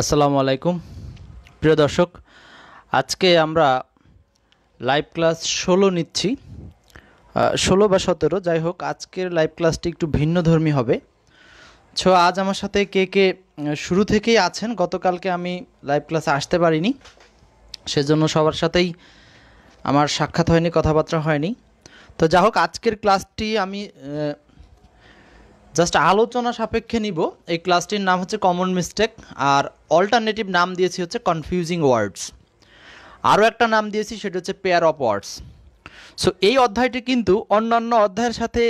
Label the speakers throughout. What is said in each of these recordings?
Speaker 1: আসসালামু আলাইকুম প্রিয় দর্শক আজকে আমরা লাইভ ক্লাস ষোলো নিচ্ছি ষোলো বা সতেরো যাই হোক আজকের লাইভ ক্লাসটি একটু ভিন্ন ধর্মী হবে ছো আজ আমার সাথে কে কে শুরু থেকেই আছেন গতকালকে আমি লাইভ ক্লাসে আসতে পারিনি সেজন্য সবার সাথেই আমার সাক্ষাৎ হয়নি কথাবার্তা হয়নি তো যাই হোক আজকের ক্লাসটি আমি জাস্ট আলোচনা সাপেক্ষে নিব এই ক্লাসটির নাম হচ্ছে কমন মিস্টেক আর অল্টারনেটিভ নাম দিয়েছি হচ্ছে কনফিউজিং ওয়ার্ডস আরও একটা নাম দিয়েছি সেটা হচ্ছে পেয়ার অফ ওয়ার্ডস সো এই অধ্যায়টি কিন্তু অন্যান্য অধ্যায়ের সাথে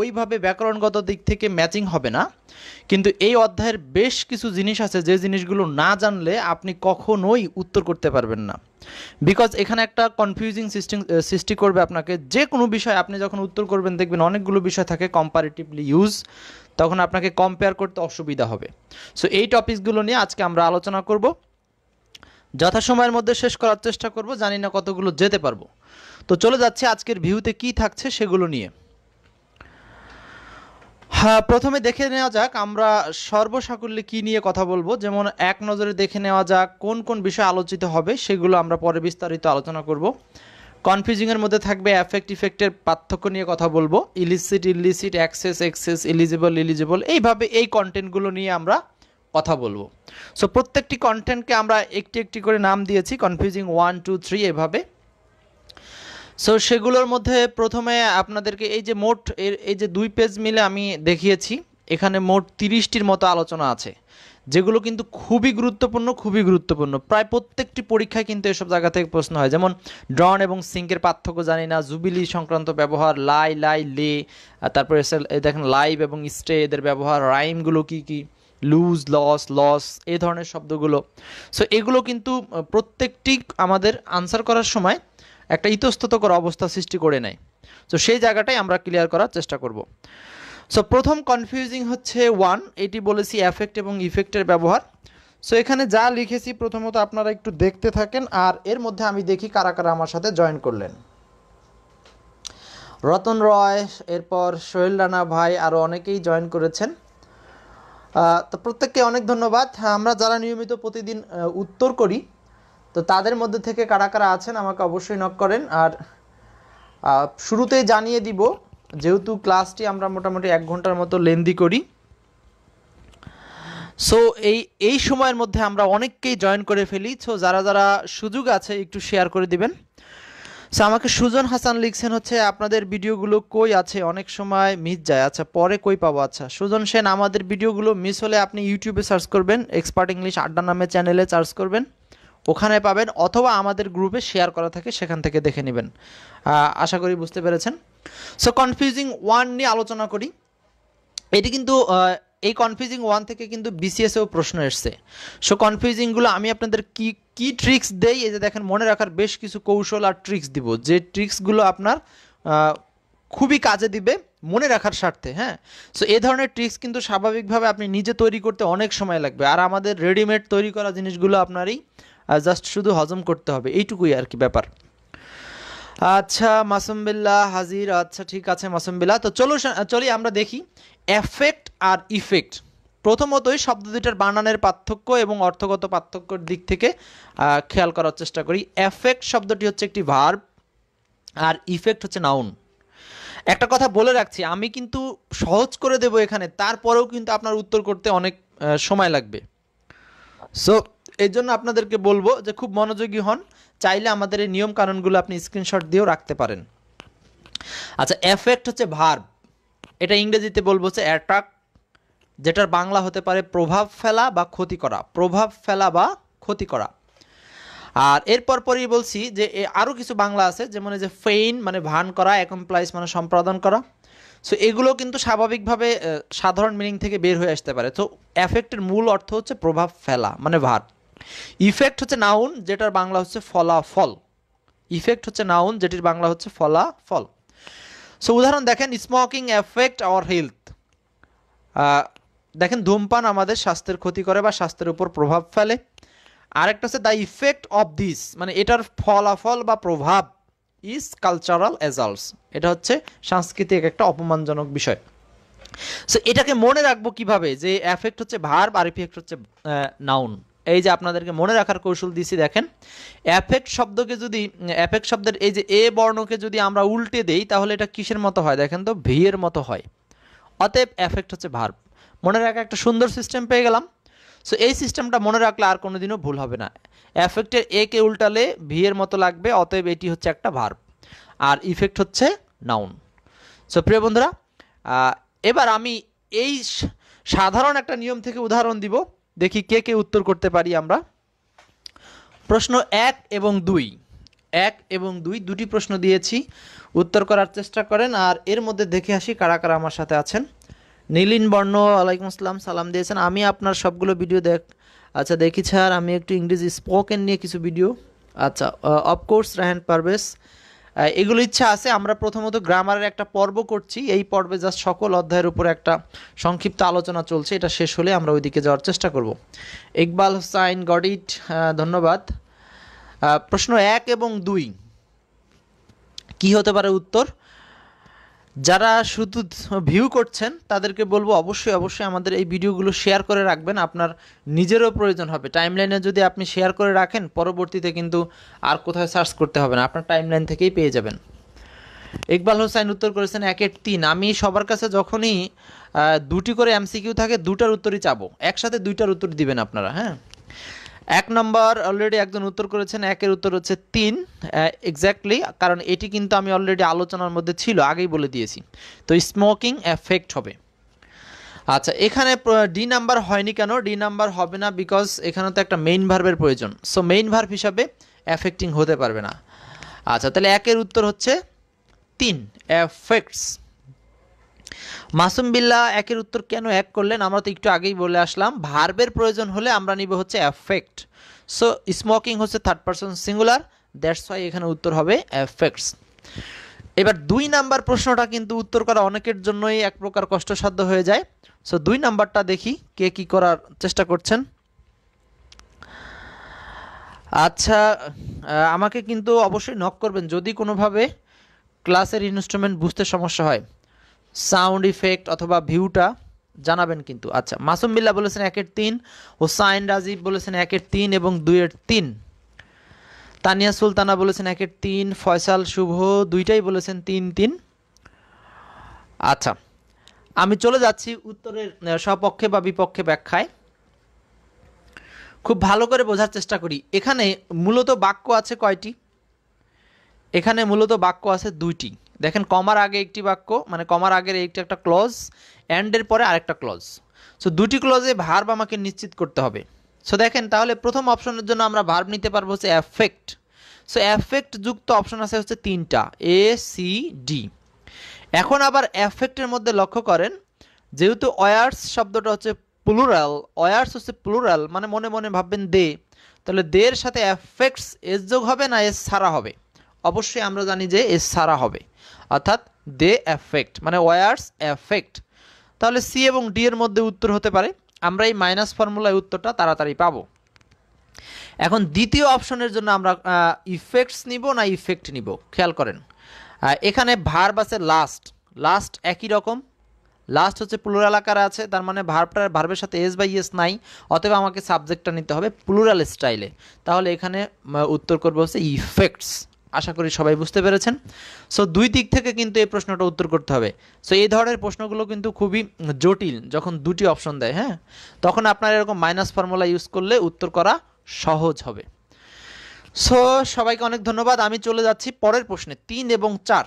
Speaker 1: ওইভাবে ব্যাকরণগত দিক থেকে ম্যাচিং হবে না কিন্তু এই অধ্যায়ের বেশ কিছু জিনিস আছে যে জিনিসগুলো না জানলে আপনি কখনোই উত্তর করতে পারবেন না বিকজ এখানে একটা কনফিউজিং সিস্টেম সৃষ্টি করবে আপনাকে যে কোনো বিষয় আপনি যখন উত্তর করবেন দেখবেন অনেকগুলো বিষয় থাকে কম্পারেটিভলি ইউজ তখন আপনাকে কম্পেয়ার করতে অসুবিধা হবে সো এই টপিকসগুলো নিয়ে আজকে আমরা আলোচনা করব যথাসময়ের মধ্যে শেষ করার চেষ্টা করব জানি না কতগুলো যেতে পারবো তো চলে যাচ্ছে আজকের ভিউতে কি থাকছে সেগুলো নিয়ে হ্যাঁ প্রথমে দেখে নেওয়া যাক আমরা সর্বসাকুল্যে কি নিয়ে কথা বলবো যেমন এক নজরে দেখে নেওয়া যাক কোন কোন বিষয় আলোচিত হবে সেগুলো আমরা পরে বিস্তারিত আলোচনা করব কনফিউজিংয়ের মধ্যে থাকবে অ্যাফেক্ট ইফেক্টের পার্থক্য নিয়ে কথা বলবো illicit illicit access excess eligible eligible এইভাবে এই কন্টেন্টগুলো নিয়ে আমরা কথা বলবো সো প্রত্যেকটি কন্টেন্টকে আমরা একটি একটি করে নাম দিয়েছি কনফিউজিং ওয়ান টু থ্রি এভাবে সো সেগুলোর মধ্যে প্রথমে আপনাদেরকে এই যে মোট এই যে দুই পেজ মিলে আমি দেখিয়েছি এখানে মোট তিরিশটির মতো আলোচনা আছে যেগুলো কিন্তু খুবই গুরুত্বপূর্ণ খুবই গুরুত্বপূর্ণ প্রায় প্রত্যেকটি পরীক্ষায় কিন্তু এসব জায়গা থেকে প্রশ্ন হয় যেমন ড্রন এবং সিঙ্কের পার্থক্য জানি না জুবিলি সংক্রান্ত ব্যবহার লাই লাই লে তারপরে দেখেন লাইভ এবং স্টে এদের ব্যবহার রাইমগুলো কি কী লুজ লস লস এ ধরনের শব্দগুলো সো এগুলো কিন্তু প্রত্যেকটি আমাদের আনসার করার সময় একটা ইতস্ততকর অবস্থা সৃষ্টি করে নেয় তো সেই জায়গাটাই আমরা ক্লিয়ার করার চেষ্টা করব সো প্রথম কনফিউজিং হচ্ছে ওয়ান এটি বলেছি এফেক্ট এবং ইফেক্টের ব্যবহার সো এখানে যা লিখেছি প্রথমত আপনারা একটু দেখতে থাকেন আর এর মধ্যে আমি দেখি কারা কারা আমার সাথে জয়েন করলেন রতন রয় এরপর সোহেল রানা ভাই আরও অনেকেই জয়েন করেছেন তো প্রত্যেককে অনেক ধন্যবাদ আমরা যারা নিয়মিত প্রতিদিন উত্তর করি তো তাদের মধ্যে থেকে কারা কারা আছেন আমাকে অবশ্যই নক করেন আর শুরুতেই জানিয়ে দিব যেহেতু ক্লাসটি আমরা মোটামুটি এক ঘন্টার মতো লেন্দি করি সো এই এই সময়ের মধ্যে আমরা অনেককেই জয়েন করে ফেলি সো যারা যারা সুযোগ আছে একটু শেয়ার করে দিবেন সো আমাকে সুজন হাসান লিখছেন হচ্ছে আপনাদের ভিডিওগুলো কই আছে অনেক সময় মিস যায় আচ্ছা পরে কই পাবো আচ্ছা সুজন সেন আমাদের ভিডিওগুলো মিস হলে আপনি ইউটিউবে সার্চ করবেন এক্সপার্ট ইংলিশ আড্ডা নামে চ্যানেলে সার্চ করবেন ওখানে পাবেন অথবা আমাদের গ্রুপে শেয়ার করা থাকে সেখান থেকে দেখে নেবেন আশা করি বুঝতে পেরেছেন সো কনফিউজিং ওয়ান নিয়ে আলোচনা করি এটি কিন্তু এই কনফিউজিং ওয়ান থেকে কিন্তু বিসিএসেও প্রশ্ন এসছে সো কনফিউজিংগুলো আমি আপনাদের কি কি ট্রিক্স দেই এই যে দেখেন মনে রাখার বেশ কিছু কৌশল আর ট্রিক্স দিব যে ট্রিক্সগুলো আপনার খুবই কাজে দিবে মনে রাখার স্বার্থে হ্যাঁ সো এ ধরনের ট্রিক্স কিন্তু স্বাভাবিকভাবে আপনি নিজে তৈরি করতে অনেক সময় লাগবে আর আমাদের রেডিমেড তৈরি করা জিনিসগুলো আপনারই জাস্ট শুধু হজম করতে হবে এইটুকুই আর কি ব্যাপার আচ্ছা মাসুমবিল্লা হাজির আচ্ছা ঠিক আছে মাসুমবিল্লা তো চলো চলি আমরা দেখি এফেক্ট আর ইফেক্ট প্রথমতই শব্দ দুইটার বানানের পার্থক্য এবং অর্থগত পার্থক্যর দিক থেকে খেয়াল করার চেষ্টা করি এফেক্ট শব্দটি হচ্ছে একটি ভার্ব আর ইফেক্ট হচ্ছে নাউন একটা কথা বলে রাখছি আমি কিন্তু সহজ করে দেব এখানে তারপরেও কিন্তু আপনার উত্তর করতে অনেক সময় লাগবে সো এই জন্য আপনাদেরকে বলবো যে খুব মনোযোগী হন চাইলে আমাদের এই নিয়ম কানুনগুলো আপনি স্ক্রিনশট দিয়েও রাখতে পারেন আচ্ছা এফেক্ট হচ্ছে ভার্ব এটা ইংরেজিতে বলবো হচ্ছে অ্যাট্রাক যেটার বাংলা হতে পারে প্রভাব ফেলা বা ক্ষতি করা প্রভাব ফেলা বা ক্ষতি করা আর এরপর পরই বলছি যে আরও কিছু বাংলা আছে যেমন যে ফেইন মানে ভান করা অ্যাকমপ্লাইস মানে সম্পাদন করা সো এগুলো কিন্তু স্বাভাবিকভাবে সাধারণ মিনিং থেকে বের হয়ে আসতে পারে তো এফেক্টের মূল অর্থ হচ্ছে প্রভাব ফেলা মানে ভার ইফেক্ট হচ্ছে নাউন যেটার বাংলা হচ্ছে ফলাফল ইফেক্ট হচ্ছে নাউন যেটির বাংলা হচ্ছে ফলাফল সো উদাহরণ দেখেন স্মোকিং এফেক্ট আওয়ার হেলথ দেখেন ধূমপান আমাদের স্বাস্থ্যের ক্ষতি করে বা স্বাস্থ্যের উপর প্রভাব ফেলে আরেকটা হচ্ছে দ্য ইফেক্ট অফ দিস মানে এটার ফলাফল বা প্রভাব ইজ কালচারাল অ্যাজাল্টস এটা হচ্ছে সাংস্কৃতিক একটা অপমানজনক বিষয় সো এটাকে মনে রাখবো কিভাবে যে এফেক্ট হচ্ছে ভার্ব আর ইফেক্ট হচ্ছে নাউন এই যে আপনাদেরকে মনে রাখার কৌশল দিছি দেখেন অ্যাফেক্ট শব্দকে যদি অ্যাফেক্ট শব্দের এই যে এ বর্ণকে যদি আমরা উল্টে দেই তাহলে এটা কিসের মতো হয় দেখেন তো ভি এর মতো হয় অতএব অ্যাফেক্ট হচ্ছে ভার্ব মনে রাখা একটা সুন্দর সিস্টেম পেয়ে গেলাম সো এই সিস্টেমটা মনে রাখলে আর কোনো দিনও ভুল হবে না অ্যাফেক্টের এ কে উল্টালে ভি এর মতো লাগবে অতএব এটি হচ্ছে একটা ভার্ব আর ইফেক্ট হচ্ছে নাউন সো প্রিয় বন্ধুরা এবার আমি এই সাধারণ একটা নিয়ম থেকে উদাহরণ দিব দেখি কে কে উত্তর করতে পারি আমরা প্রশ্ন এক এবং দুই এক এবং দুই দুটি প্রশ্ন দিয়েছি উত্তর করার চেষ্টা করেন আর এর মধ্যে দেখে আসি কারা কারা আমার সাথে আছেন নীলিন বর্ণ আলাইকুম আসসালাম সালাম দিয়েছেন আমি আপনার সবগুলো ভিডিও দেখ আচ্ছা দেখি স্যার আমি একটু ইংরেজি স্পোকেন নিয়ে কিছু ভিডিও আচ্ছা অফকোর্স রাহেন পারভেস এগুলো ইচ্ছা আছে আমরা প্রথমত গ্রামারের একটা পর্ব করছি এই পর্বে যা সকল অধ্যায়ের উপর একটা সংক্ষিপ্ত আলোচনা চলছে এটা শেষ হলে আমরা ওইদিকে যাওয়ার চেষ্টা করব ইকবাল হোসাইন গডিট ধন্যবাদ প্রশ্ন এক এবং দুই কি হতে পারে উত্তর যারা শুধু ভিউ করছেন তাদেরকে বলবো অবশ্যই অবশ্যই আমাদের এই ভিডিওগুলো শেয়ার করে রাখবেন আপনার নিজেরও প্রয়োজন হবে টাইমলাইনে যদি আপনি শেয়ার করে রাখেন পরবর্তীতে কিন্তু আর কোথায় সার্চ করতে হবে না আপনার টাইমলাইন থেকেই পেয়ে যাবেন ইকবাল হোসাইন উত্তর করেছেন একের তিন আমি সবার কাছে যখনই দুটি করে এমসিকিউ থাকে দুটার উত্তরই চাবো একসাথে দুইটার উত্তর দিবেন আপনারা হ্যাঁ এক নম্বর অলরেডি একজন উত্তর করেছেন একের উত্তর হচ্ছে তিন এক্স্যাক্টলি কারণ এটি কিন্তু আমি অলরেডি আলোচনার মধ্যে ছিল আগেই বলে দিয়েছি তো স্মোকিং এফেক্ট হবে আচ্ছা এখানে ডি নাম্বার হয়নি কেন ডি নাম্বার হবে না বিকজ এখানে তো একটা মেইন ভার্বের প্রয়োজন সো মেইন ভার্ভ হিসাবে এফেক্টিং হতে পারবে না আচ্ছা তাহলে একের উত্তর হচ্ছে তিন এফেক্টস মাসুম বিল্লা একের উত্তর কেন এক করলেন আমরা তো একটু আগেই বলে আসলাম ভার্বের প্রয়োজন হলে আমরা নিব হচ্ছে অ্যাফেক্ট সো স্মোকিং হচ্ছে third person singular that's why এখানে উত্তর হবে অ্যাফেক্টস এবার দুই নাম্বার প্রশ্নটা কিন্তু উত্তর করা অনেকের জন্যই এক প্রকার কষ্টসাধ্য হয়ে যায় সো দুই নাম্বারটা দেখি কে কি করার চেষ্টা করছেন আচ্ছা আমাকে কিন্তু অবশ্যই নক করবেন যদি কোনোভাবে ক্লাসের ইনস্ট্রুমেন্ট বুঝতে সমস্যা হয় সাউন্ড ইফেক্ট অথবা ভিউটা জানাবেন কিন্তু আচ্ছা মাসুম বিল্লা বলেছেন একের তিন ও সাইন রাজীব বলেছেন একের তিন এবং দুইয়ের তিন তানিয়া সুলতানা বলেছেন একের তিন ফয়সাল শুভ দুইটাই বলেছেন তিন তিন আচ্ছা আমি চলে যাচ্ছি উত্তরের স্বপক্ষে বা বিপক্ষে ব্যাখ্যায় খুব ভালো করে বোঝার চেষ্টা করি এখানে মূলত বাক্য আছে কয়টি এখানে মূলত বাক্য আছে দুইটি দেখেন কমার আগে একটি বাক্য মানে কমার আগের একটি একটা ক্লজ অ্যান্ডের পরে আরেকটা ক্লজ সো দুটি ক্লজে ভার্ব আমাকে নিশ্চিত করতে হবে সো দেখেন তাহলে প্রথম অপশনের জন্য আমরা ভার্ব নিতে পারবো হচ্ছে অ্যাফেক্ট সো অ্যাফেক্ট যুক্ত অপশন আছে হচ্ছে তিনটা এ সি ডি এখন আবার অ্যাফেক্টের মধ্যে লক্ষ্য করেন যেহেতু অয়ার্স শব্দটা হচ্ছে প্লুরাল অয়ার্স হচ্ছে প্লুরাল মানে মনে মনে ভাববেন দে তাহলে দের সাথে অ্যাফেক্টস এস যোগ হবে না এস ছাড়া হবে অবশ্যই আমরা জানি যে এস ছাড়া হবে অর্থাৎ দে এফেক্ট মানে ওয়ার্স এফেক্ট তাহলে সি এবং ডি এর মধ্যে উত্তর হতে পারে আমরা এই মাইনাস ফর্মুলায় উত্তরটা তাড়াতাড়ি পাবো এখন দ্বিতীয় অপশনের জন্য আমরা ইফেক্টস নিব না ইফেক্ট নিব খেয়াল করেন এখানে ভার্ব আছে লাস্ট লাস্ট একই রকম লাস্ট হচ্ছে প্লুরাল আকারে আছে তার মানে ভার্বটার ভার্বের সাথে এস বাই এস নাই অতএব আমাকে সাবজেক্টটা নিতে হবে প্লুরাল স্টাইলে তাহলে এখানে উত্তর করবে হচ্ছে ইফেক্টস আশা করি সবাই বুঝতে পেরেছেন সো দুই দিক থেকে কিন্তু এই প্রশ্নটা উত্তর করতে হবে সো এই ধরনের প্রশ্নগুলো কিন্তু খুবই জটিল যখন দুটি অপশন দেয় হ্যাঁ তখন আপনার এরকম মাইনাস ফর্মুলা ইউজ করলে উত্তর করা সহজ হবে সো সবাইকে অনেক ধন্যবাদ আমি চলে যাচ্ছি পরের প্রশ্নে তিন এবং চার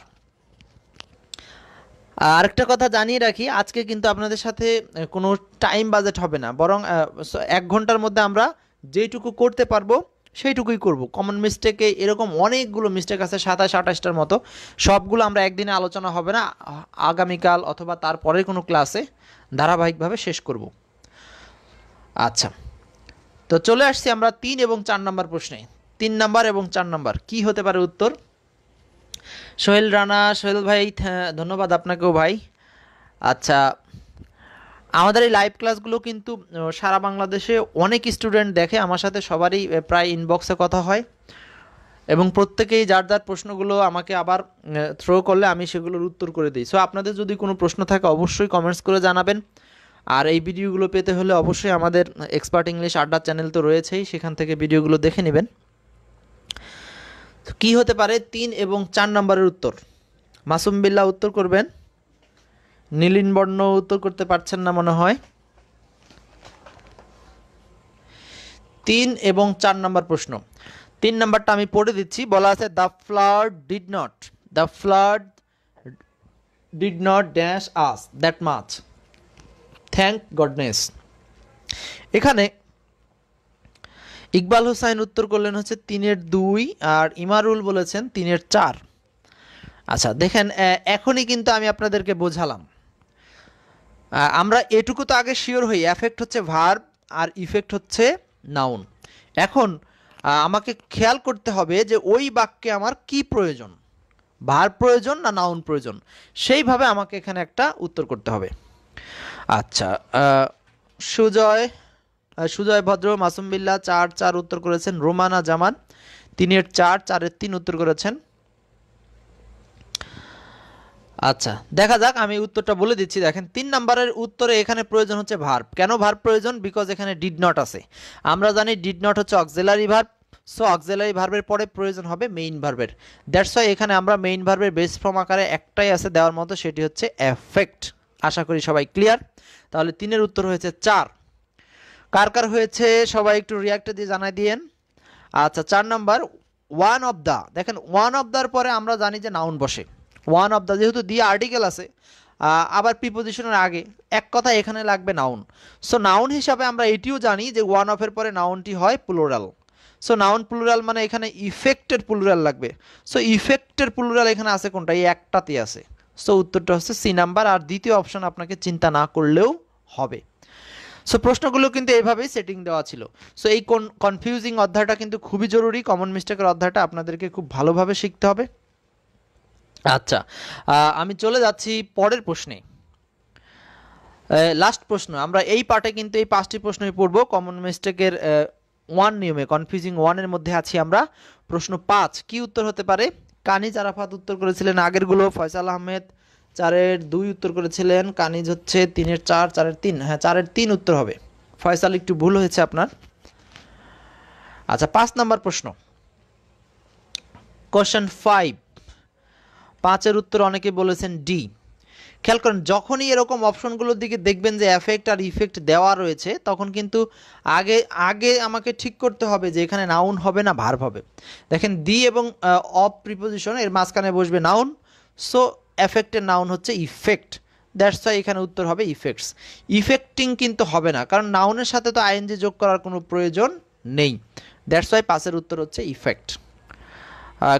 Speaker 1: আরেকটা কথা জানিয়ে রাখি আজকে কিন্তু আপনাদের সাথে কোনো টাইম বাজেট হবে না বরং এক ঘন্টার মধ্যে আমরা যেইটুকু করতে পারবো সেইটুকুই করব কমন মিস্টেকে এরকম অনেকগুলো মিস্টেক আছে সাতাশ আঠাশটার মতো সবগুলো আমরা একদিনে আলোচনা হবে না আগামীকাল অথবা তারপরের কোনো ক্লাসে ধারাবাহিকভাবে শেষ করব আচ্ছা তো চলে আসছি আমরা তিন এবং চার নম্বর প্রশ্নে তিন নম্বর এবং চার নম্বর কি হতে পারে উত্তর সোহেল রানা সোহেল ভাই ধন্যবাদ আপনাকেও ভাই আচ্ছা আমাদের এই লাইভ ক্লাসগুলো কিন্তু সারা বাংলাদেশে অনেক স্টুডেন্ট দেখে আমার সাথে সবারই প্রায় ইনবক্সে কথা হয় এবং প্রত্যেকেই যার যার প্রশ্নগুলো আমাকে আবার থ্রো করলে আমি সেগুলোর উত্তর করে দিই সো আপনাদের যদি কোনো প্রশ্ন থাকে অবশ্যই কমেন্টস করে জানাবেন আর এই ভিডিওগুলো পেতে হলে অবশ্যই আমাদের এক্সপার্ট ইংলিশ আড্ডা চ্যানেল তো রয়েছেই সেখান থেকে ভিডিওগুলো দেখে নেবেন কি হতে পারে তিন এবং চার নম্বরের উত্তর মাসুম বিল্লা উত্তর করবেন নীলিন বর্ণ উত্তর করতে পারছেন না মনে হয় তিন এবং চার নম্বর প্রশ্ন তিন নম্বরটা আমি পড়ে দিচ্ছি বলা আছে the flood did not the flood did not dash us that much thank goodness এখানে ইকবাল হুসাইন উত্তর করলেন হচ্ছে তিনের দুই আর ইমারুল বলেছেন তিনের চার আচ্ছা দেখেন এখনই কিন্তু আমি আপনাদেরকে বোঝালাম আমরা এটুকু তো আগে শিওর হই এফেক্ট হচ্ছে ভার্ব আর ইফেক্ট হচ্ছে নাউন এখন আমাকে খেয়াল করতে হবে যে ওই বাক্যে আমার কি প্রয়োজন ভার প্রয়োজন না নাউন প্রয়োজন সেইভাবে আমাকে এখানে একটা উত্তর করতে হবে আচ্ছা সুজয় সুজয় ভদ্র মাসুম বিল্লা চার চার উত্তর করেছেন রোমানা জামান তিনের চার চারের তিন উত্তর করেছেন আচ্ছা দেখা যাক আমি উত্তরটা বলে দিচ্ছি দেখেন তিন নম্বরের উত্তরে এখানে প্রয়োজন হচ্ছে ভার্ব কেন ভার্ব প্রয়োজন বিকজ এখানে ডিড নট আছে আমরা জানি ডিড নট হচ্ছে অক্সেলারি ভার্ব সো অক্সেলারি ভার্বের পরে প্রয়োজন হবে মেইন ভার্বের দ্যাটস ওয়াই এখানে আমরা মেইন ভার্বের বেস ফর্ম আকারে একটাই আছে দেওয়ার মতো সেটি হচ্ছে অ্যাফেক্ট আশা করি সবাই ক্লিয়ার তাহলে তিনের উত্তর হয়েছে চার কার কার হয়েছে সবাই একটু রিয়্যাক্ট দিয়ে জানাই দিয়েন আচ্ছা চার নাম্বার ওয়ান অফ দ্য দেখেন ওয়ান অফ দ্যার পরে আমরা জানি যে নাউন বসে ওয়ান অফ দ্য যেহেতু দিয়ে আর্টিকেল আছে আবার প্রিপোজিশনের আগে এক কথা এখানে লাগবে নাউন সো নাউন হিসাবে আমরা এটিও জানি যে ওয়ান অফের পরে নাউনটি হয় প্লোরাল সো নাউন প্লুরাল মানে এখানে ইফেক্টের প্লুরাল লাগবে সো ইফেক্টের প্লুরাল এখানে আছে কোনটা এই একটাতে আছে সো উত্তরটা হচ্ছে সি নাম্বার আর দ্বিতীয় অপশন আপনাকে চিন্তা না করলেও হবে সো প্রশ্নগুলো কিন্তু এইভাবেই সেটিং দেওয়া ছিল সো এই কোন কনফিউজিং অধ্যায়টা কিন্তু খুবই জরুরি কমন মিস্টেকের অধ্যায়টা আপনাদেরকে খুব ভালোভাবে শিখতে হবে আচ্ছা আমি চলে যাচ্ছি পরের প্রশ্নে লাস্ট প্রশ্ন আমরা এই পার্টে কিন্তু এই পাঁচটি প্রশ্নই পড়ব কমন মিস্টেকের ওয়ান নিয়মে কনফিউজিং ওয়ানের মধ্যে আছি আমরা প্রশ্ন পাঁচ কি উত্তর হতে পারে কানিজ আরাফাত উত্তর করেছিলেন আগেরগুলো ফয়সাল আহমেদ চারের দুই উত্তর করেছিলেন কানিজ হচ্ছে তিনের চার চারের তিন হ্যাঁ চারের তিন উত্তর হবে ফয়সাল একটু ভুল হয়েছে আপনার আচ্ছা পাঁচ নম্বর প্রশ্ন কোশ্চেন ফাইভ পাঁচের উত্তর অনেকে বলেছেন ডি খেয়াল করেন যখনই এরকম অপশনগুলোর দিকে দেখবেন যে এফেক্ট আর ইফেক্ট দেওয়া রয়েছে তখন কিন্তু আগে আগে আমাকে ঠিক করতে হবে যে এখানে নাউন হবে না ভার হবে দেখেন দি এবং অফ প্রিপোজিশন এর মাঝখানে বসবে নাউন সো এফেক্টের নাউন হচ্ছে ইফেক্ট দ্যাটস ওয়াই এখানে উত্তর হবে ইফেক্টস ইফেক্টিং কিন্তু হবে না কারণ নাউনের সাথে তো আইএনজি যোগ করার কোনো প্রয়োজন নেই দ্যাটস ওয়াই পাশের উত্তর হচ্ছে ইফেক্ট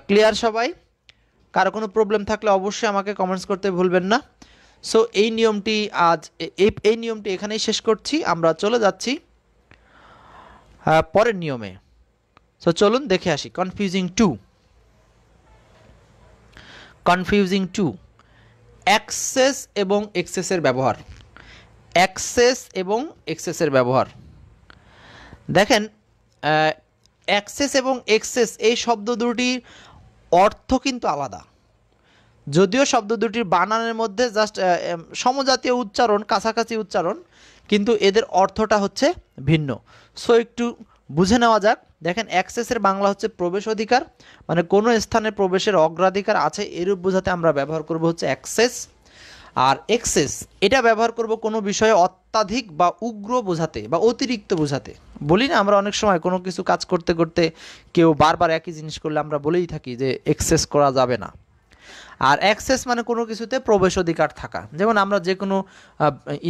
Speaker 1: ক্লিয়ার সবাই কারো কোনো প্রবলেম থাকলে অবশ্যই আমাকে কমেন্টস করতে ভুলবেন না সো এই নিয়মটি আজ এই নিয়মটি এখানেই শেষ করছি আমরা চলে যাচ্ছি পরের নিয়মে সো চলুন দেখে আসি confusing two confusing two access এবং এক্সেসের ব্যবহার অ্যাক্সেস এবং এক্সেসের ব্যবহার দেখেন অ্যাক্সেস এবং এক্সেস এই শব্দ দুটির অর্থ কিন্তু আলাদা যদিও শব্দ দুটির বানানের মধ্যে জাস্ট সমজাতীয় উচ্চারণ কাছাকাছি উচ্চারণ কিন্তু এদের অর্থটা হচ্ছে ভিন্ন সো একটু বুঝে নেওয়া যাক দেখেন অ্যাক্সেসের বাংলা হচ্ছে প্রবেশ অধিকার মানে কোনো স্থানে প্রবেশের অগ্রাধিকার আছে এরূপ বোঝাতে আমরা ব্যবহার করব হচ্ছে অ্যাক্সেস আর এক্সেস এটা ব্যবহার করব কোনো বিষয়ে অত্যাধিক বা উগ্র বোঝাতে বা অতিরিক্ত বোঝাতে বলি না আমরা অনেক সময় কোনো কিছু কাজ করতে করতে কেউ বারবার একই জিনিস করলে আমরা বলেই থাকি যে এক্সেস করা যাবে না আর অ্যাক্সেস মানে কোনো কিছুতে প্রবেশ অধিকার থাকা যেমন আমরা যে কোনো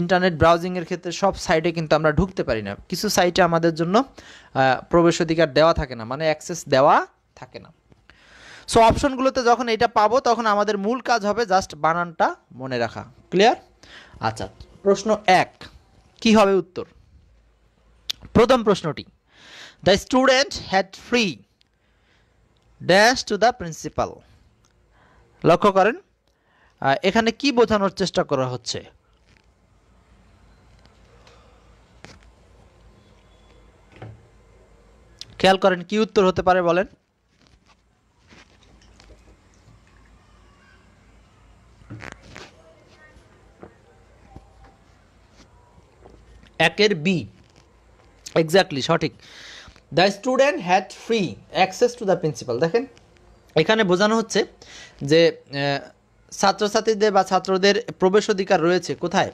Speaker 1: ইন্টারনেট ব্রাউজিংয়ের ক্ষেত্রে সব সাইটে কিন্তু আমরা ঢুকতে পারি না কিছু সাইটে আমাদের জন্য প্রবেশ অধিকার দেওয়া থাকে না মানে অ্যাক্সেস দেওয়া থাকে না সো অপশনগুলোতে যখন এটা পাবো তখন আমাদের মূল কাজ হবে জাস্ট বানানটা মনে রাখা ক্লিয়ার আচ্ছা প্রশ্ন এক কি হবে উত্তর প্রথম প্রশ্নটি the student had free dash to the principal লক্ষ্য করেন এখানে কি বোঝানোর চেষ্টা করা হচ্ছে খেয়াল করেন কি উত্তর হতে পারে বলেন একের বি এক্স্যাক্টলি সঠিক the student had free access to the principal দেখেন এখানে বোঝানো হচ্ছে যে ছাত্রছাত্রীদের বা ছাত্রদের প্রবেশ অধিকার রয়েছে কোথায়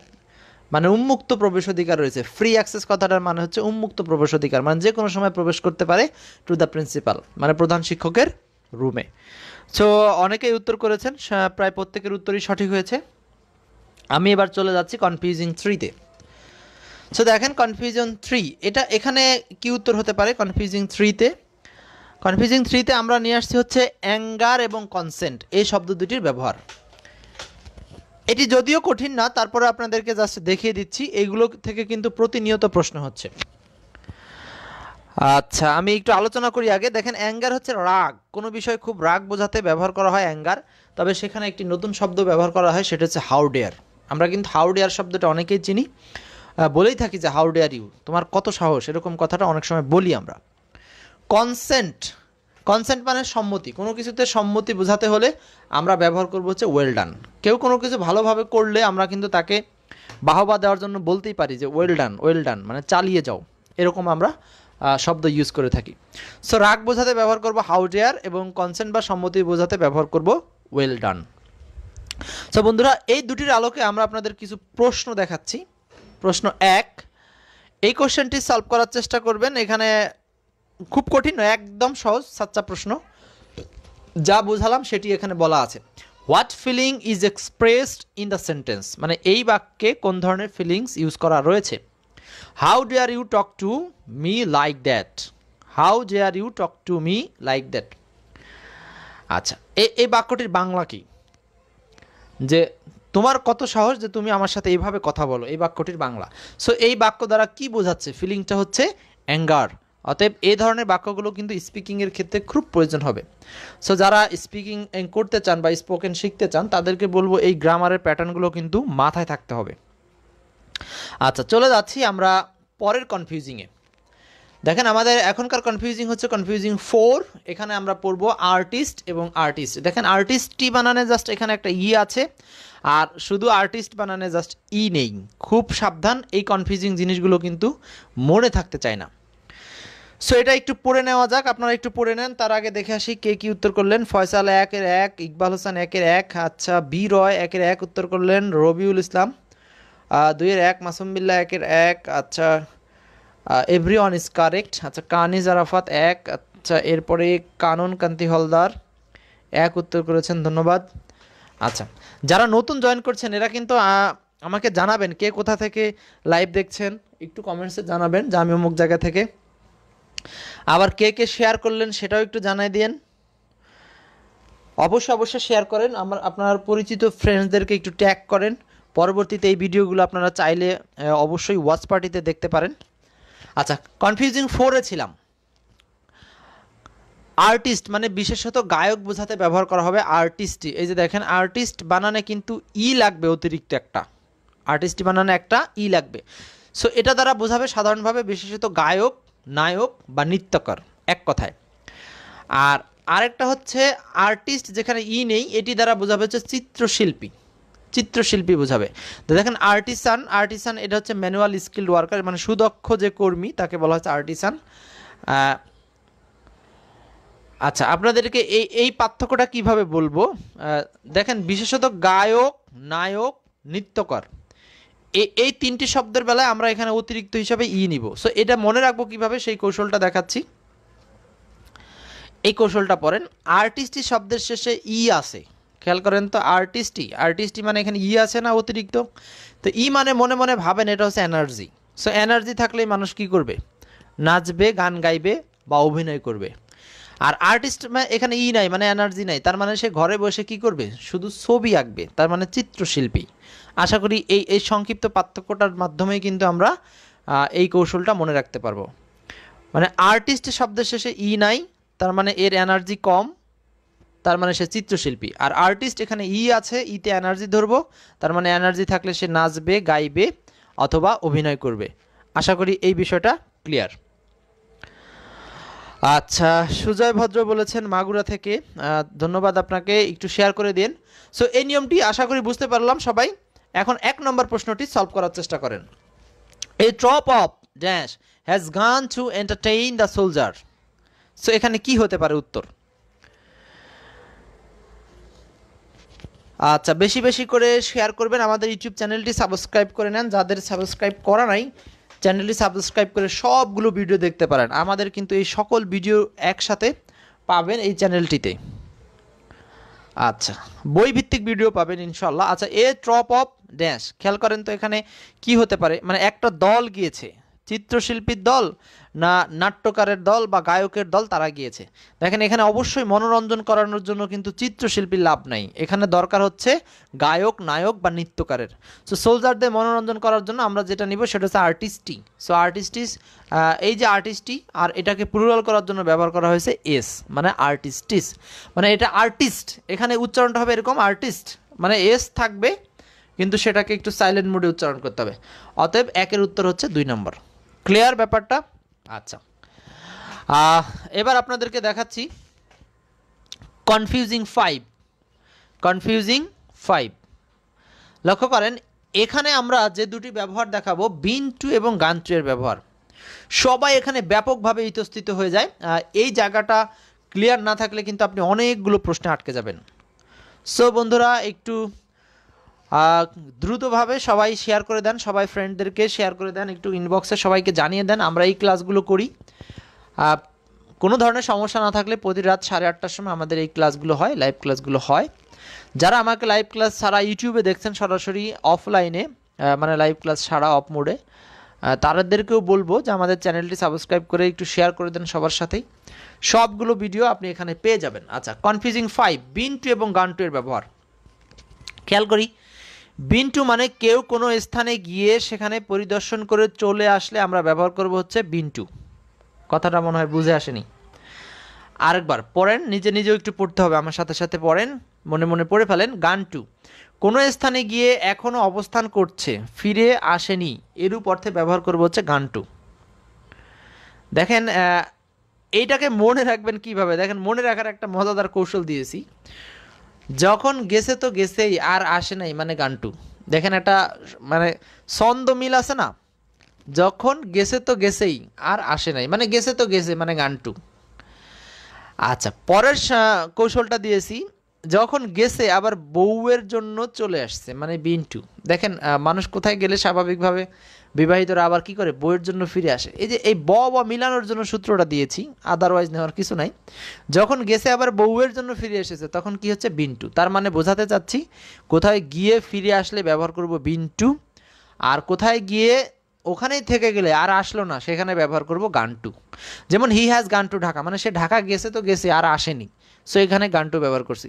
Speaker 1: মানে উন্মুক্ত প্রবেশ অধিকার রয়েছে ফ্রি অ্যাক্সেস কথাটার মানে হচ্ছে উন্মুক্ত প্রবেশ অধিকার মানে যে কোনো সময় প্রবেশ করতে পারে টু দ্য প্রিন্সিপাল মানে প্রধান শিক্ষকের রুমে সো অনেকেই উত্তর করেছেন প্রায় প্রত্যেকের উত্তরই সঠিক হয়েছে আমি এবার চলে যাচ্ছি কনফিউজিং থ্রিতে সো দেখেন কনফিউজন থ্রি এটা এখানে কি উত্তর হতে পারে কনফিউজিং থ্রিতে কনফিউজিং থ্রিতে আমরা নিয়ে আসছি হচ্ছে অ্যাঙ্গার এবং কনসেন্ট এই শব্দ দুটির ব্যবহার এটি যদিও কঠিন না তারপরে আপনাদেরকে জাস্ট দেখিয়ে দিচ্ছি এইগুলো থেকে কিন্তু প্রতিনিয়ত প্রশ্ন হচ্ছে আচ্ছা আমি একটু আলোচনা করি আগে দেখেন অ্যাঙ্গার হচ্ছে রাগ কোনো বিষয় খুব রাগ বোঝাতে ব্যবহার করা হয় অ্যাঙ্গার তবে সেখানে একটি নতুন শব্দ ব্যবহার করা হয় সেটা হচ্ছে হাউডেয়ার আমরা কিন্তু হাউডেয়ার শব্দটা অনেকেই চিনি বলেই থাকি যে হাউ ডেয়ার ইউ তোমার কত সাহস এরকম কথাটা অনেক সময় বলি আমরা কনসেন্ট কনসেন্ট মানে সম্মতি কোনো কিছুতে সম্মতি বোঝাতে হলে আমরা ব্যবহার করব হচ্ছে ওয়েল ডান কেউ কোনো কিছু ভালোভাবে করলে আমরা কিন্তু তাকে বাহবা দেওয়ার জন্য বলতেই পারি যে ওয়েল ডান ওয়েল ডান মানে চালিয়ে যাও এরকম আমরা শব্দ ইউজ করে থাকি সো রাগ বোঝাতে ব্যবহার করব হাউ ডেয়ার এবং কনসেন্ট বা সম্মতি বোঝাতে ব্যবহার করব ওয়েল ডান সো বন্ধুরা এই দুটির আলোকে আমরা আপনাদের কিছু প্রশ্ন দেখাচ্ছি প্রশ্ন এক এই কোশ্চেনটি সলভ করার চেষ্টা করবেন এখানে খুব কঠিন একদম সহজ সাচ্চা প্রশ্ন যা বোঝালাম সেটি এখানে বলা আছে what feeling is expressed in the sentence মানে এই বাক্যে কোন ধরনের ফিলিংস ইউজ করা রয়েছে how dare you talk to me like that how dare you talk to me like that আচ্ছা এই বাক্যটির বাংলা কি যে তোমার কত সাহস যে তুমি আমার সাথে এইভাবে কথা বলো এই বাক্যটির বাংলা সো এই বাক্য দ্বারা কি বোঝাচ্ছে ফিলিংটা হচ্ছে অ্যাঙ্গার অতএব এই ধরনের বাক্যগুলো কিন্তু স্পিকিংয়ের ক্ষেত্রে খুব প্রয়োজন হবে সো যারা স্পিকিং করতে চান বা স্পোকেন শিখতে চান তাদেরকে বলবো এই গ্রামারের প্যাটার্নগুলো কিন্তু মাথায় থাকতে হবে আচ্ছা চলে যাচ্ছি আমরা পরের কনফিউজিংয়ে দেখেন আমাদের এখনকার কনফিউজিং হচ্ছে কনফিউজিং ফোর এখানে আমরা পড়বো আর্টিস্ট এবং আর্টিস্ট দেখেন আর্টিস্টটি বানানে জাস্ট এখানে একটা ই আছে আর শুধু আর্টিস্ট বানানে জাস্ট ই নেই খুব সাবধান এই কনফিউজিং জিনিসগুলো কিন্তু মনে থাকতে চায় না সো এটা একটু পড়ে নেওয়া যাক আপনারা একটু পড়ে নেন তার আগে দেখে আসি কে কী উত্তর করলেন ফয়সাল একের এক ইকবাল হোসেন একের এক আচ্ছা বি রয় একের এক উত্তর করলেন রবিউল ইসলাম দুইয়ের এক মাসুম একের এক আচ্ছা এভরি ওয়ান ইজ কারেক্ট আচ্ছা কানি জারাফাত এক আচ্ছা এরপরে কানন কান্তি হলদার এক উত্তর করেছেন ধন্যবাদ আচ্ছা যারা নতুন জয়েন করছেন এরা কিন্তু আমাকে জানাবেন কে কোথা থেকে লাইভ দেখছেন একটু কমেন্টসে জানাবেন যে আমি অমুক জায়গা থেকে আবার কে কে শেয়ার করলেন সেটাও একটু জানাই দিয়েন অবশ্যই অবশ্যই শেয়ার করেন আমার আপনার পরিচিত ফ্রেন্ডসদেরকে একটু ট্যাগ করেন পরবর্তীতে এই ভিডিওগুলো আপনারা চাইলে অবশ্যই ওয়াচ পার্টিতে দেখতে পারেন আচ্ছা কনফিউজিং ফোরে ছিলাম আর্টিস্ট মানে বিশেষত গায়ক বোঝাতে ব্যবহার করা হবে আর্টিস্টি এই যে দেখেন আর্টিস্ট বানানে কিন্তু ই লাগবে অতিরিক্ত একটা আর্টিস্ট বানানো একটা ই লাগবে সো এটা দ্বারা বোঝাবে সাধারণভাবে বিশেষত গায়ক নায়ক বা নৃত্যকর এক কথায় আর আরেকটা হচ্ছে আর্টিস্ট যেখানে ই নেই এটি দ্বারা বোঝাবে হচ্ছে চিত্রশিল্পী চিত্রশিল্পী বোঝাবে তো দেখেন আর্টিসান আর্টিসান এটা হচ্ছে ম্যানুয়াল স্কিল্ড ওয়ার্কার মানে সুদক্ষ যে কর্মী তাকে বলা হচ্ছে আর্টিসান আচ্ছা আপনাদেরকে এই এই পার্থক্যটা কিভাবে বলবো দেখেন বিশেষত গায়ক নায়ক নৃত্যকর এই তিনটি শব্দের বেলায় আমরা এখানে অতিরিক্ত হিসাবে ই নিব সো এটা মনে রাখবো কিভাবে সেই কৌশলটা দেখাচ্ছি এই কৌশলটা পড়েন আর্টিস্টি শব্দের শেষে ই আছে খেয়াল করেন তো আর্টিস্টই আর্টিস্টই মানে এখানে ই আছে না অতিরিক্ত তো ই মানে মনে মনে ভাবেন এটা হচ্ছে এনার্জি সো এনার্জি থাকলেই মানুষ কি করবে নাচবে গান গাইবে বা অভিনয় করবে আর আর্টিস্ট এখানে ই নাই মানে এনার্জি নাই তার মানে সে ঘরে বসে কি করবে শুধু ছবি আঁকবে তার মানে চিত্রশিল্পী আশা করি এই এই সংক্ষিপ্ত পার্থক্যটার মাধ্যমেই কিন্তু আমরা এই কৌশলটা মনে রাখতে পারবো মানে আর্টিস্ট শব্দের শেষে ই নাই তার মানে এর এনার্জি কম তার মানে সে চিত্রশিল্পী আর আর্টিস্ট এখানে ই আছে ইতে এনার্জি ধরবো তার মানে এনার্জি থাকলে সে নাচবে গাইবে অথবা অভিনয় করবে আশা করি এই বিষয়টা ক্লিয়ার আচ্ছা সুজয় ভদ্র বলেছেন মাগুরা থেকে ধন্যবাদ আপনাকে একটু শেয়ার করে দিন সো এই নিয়মটি আশা করি বুঝতে পারলাম সবাই এখন এক নম্বর প্রশ্নটি সলভ করার চেষ্টা করেন এই troop of dash has gone to entertain the soldier so এখানে কি হতে পারে উত্তর আচ্ছা বেশি বেশি করে শেয়ার করবেন আমাদের ইউটিউব চ্যানেলটি সাবস্ক্রাইব করে নেন যাদের সাবস্ক্রাইব করা নাই চ্যানেলটি সাবস্ক্রাইব করে সবগুলো ভিডিও দেখতে পারেন আমাদের কিন্তু এই সকল ভিডিও একসাথে পাবেন এই চ্যানেলটিতে আচ্ছা বই ভিত্তিক ভিডিও পাবেন ইনশাল্লাহ আচ্ছা এ ট্রপ অফ ড্যাশ খেয়াল করেন তো এখানে কি হতে পারে মানে একটা দল গিয়েছে চিত্রশিল্পীর দল না নাট্যকারের দল বা গায়কের দল তারা গিয়েছে দেখেন এখানে অবশ্যই মনোরঞ্জন করানোর জন্য কিন্তু চিত্রশিল্পীর লাভ নাই এখানে দরকার হচ্ছে গায়ক নায়ক বা নৃত্যকারের সো সোলজারদের মনোরঞ্জন করার জন্য আমরা যেটা নিব সেটা হচ্ছে আর্টিস্টি সো আর্টিস্টিস এই যে আর্টিস্টি আর এটাকে প্লুরাল করার জন্য ব্যবহার করা হয়েছে এস মানে আর্টিস্টিস মানে এটা আর্টিস্ট এখানে উচ্চারণটা হবে এরকম আর্টিস্ট মানে এস থাকবে কিন্তু সেটাকে একটু সাইলেন্ট মোডে উচ্চারণ করতে হবে অতএব একের উত্তর হচ্ছে দুই নম্বর ক্লিয়ার ব্যাপারটা আচ্ছা এবার আপনাদেরকে দেখাচ্ছি কনফিউজিং ফাইভ কনফিউজিং ফাইভ লক্ষ্য করেন এখানে আমরা যে দুটি ব্যবহার দেখাবো বিন টু এবং গান টু এর ব্যবহার সবাই এখানে ব্যাপকভাবে ইতস্থিত হয়ে যায় এই জায়গাটা ক্লিয়ার না থাকলে কিন্তু আপনি অনেকগুলো প্রশ্নে আটকে যাবেন সো বন্ধুরা একটু দ্রুতভাবে সবাই শেয়ার করে দেন সবাই ফ্রেন্ডদেরকে শেয়ার করে দেন একটু ইনবক্সে সবাইকে জানিয়ে দেন আমরা এই ক্লাসগুলো করি কোনো ধরনের সমস্যা না থাকলে প্রতি রাত সাড়ে আটটার সময় আমাদের এই ক্লাসগুলো হয় লাইভ ক্লাসগুলো হয় যারা আমাকে লাইভ ক্লাস ছাড়া ইউটিউবে দেখছেন সরাসরি অফলাইনে মানে লাইভ ক্লাস সারা অফ মোডে তাদেরকেও বলবো যে আমাদের চ্যানেলটি সাবস্ক্রাইব করে একটু শেয়ার করে দেন সবার সাথেই সবগুলো ভিডিও আপনি এখানে পেয়ে যাবেন আচ্ছা কনফিউজিং ফাইভ বিন টু এবং গান টু এর ব্যবহার খেয়াল করি বিন্টু মানে কেউ কোনো স্থানে গিয়ে সেখানে পরিদর্শন করে চলে আসলে আমরা ব্যবহার করব হচ্ছে বিন্টু কথাটা মনে হয় বুঝে আসেনি আরেকবার পড়েন নিজে নিজেও একটু পড়তে হবে আমার সাথে সাথে পড়েন মনে মনে পড়ে ফেলেন গান টু কোনো স্থানে গিয়ে এখনও অবস্থান করছে ফিরে আসেনি এরূপ অর্থে ব্যবহার করব হচ্ছে গান টু দেখেন এইটাকে মনে রাখবেন কিভাবে দেখেন মনে রাখার একটা মজাদার কৌশল দিয়েছি যখন গেছে তো গেছেই আর আসে নাই মানে গানটু দেখেন এটা মানে ছন্দ মিল আছে না যখন গেছে তো গেছেই আর আসে নাই মানে গেছে তো গেছে মানে গানটু আচ্ছা পরের কৌশলটা দিয়েছি যখন গেছে আবার বউয়ের জন্য চলে আসছে মানে বিন্টু দেখেন মানুষ কোথায় গেলে স্বাভাবিকভাবে বিবাহিতরা আবার কি করে বউয়ের জন্য ফিরে আসে এই যে এই ব বা মিলানোর জন্য সূত্রটা দিয়েছি আদারওয়াইজ নেওয়ার কিছু নাই যখন গেছে আবার বউয়ের জন্য ফিরে এসেছে তখন কি হচ্ছে বিন্টু তার মানে বোঝাতে চাচ্ছি কোথায় গিয়ে ফিরে আসলে ব্যবহার করব বিন্টু আর কোথায় গিয়ে ওখানেই থেকে গেলে আর আসলো না সেখানে ব্যবহার করব গানটু যেমন he has gone to Dhaka মানে সে ঢাকা গেছে তো গেছে আর আসেনি সো এখানে গান টু ব্যবহার করছি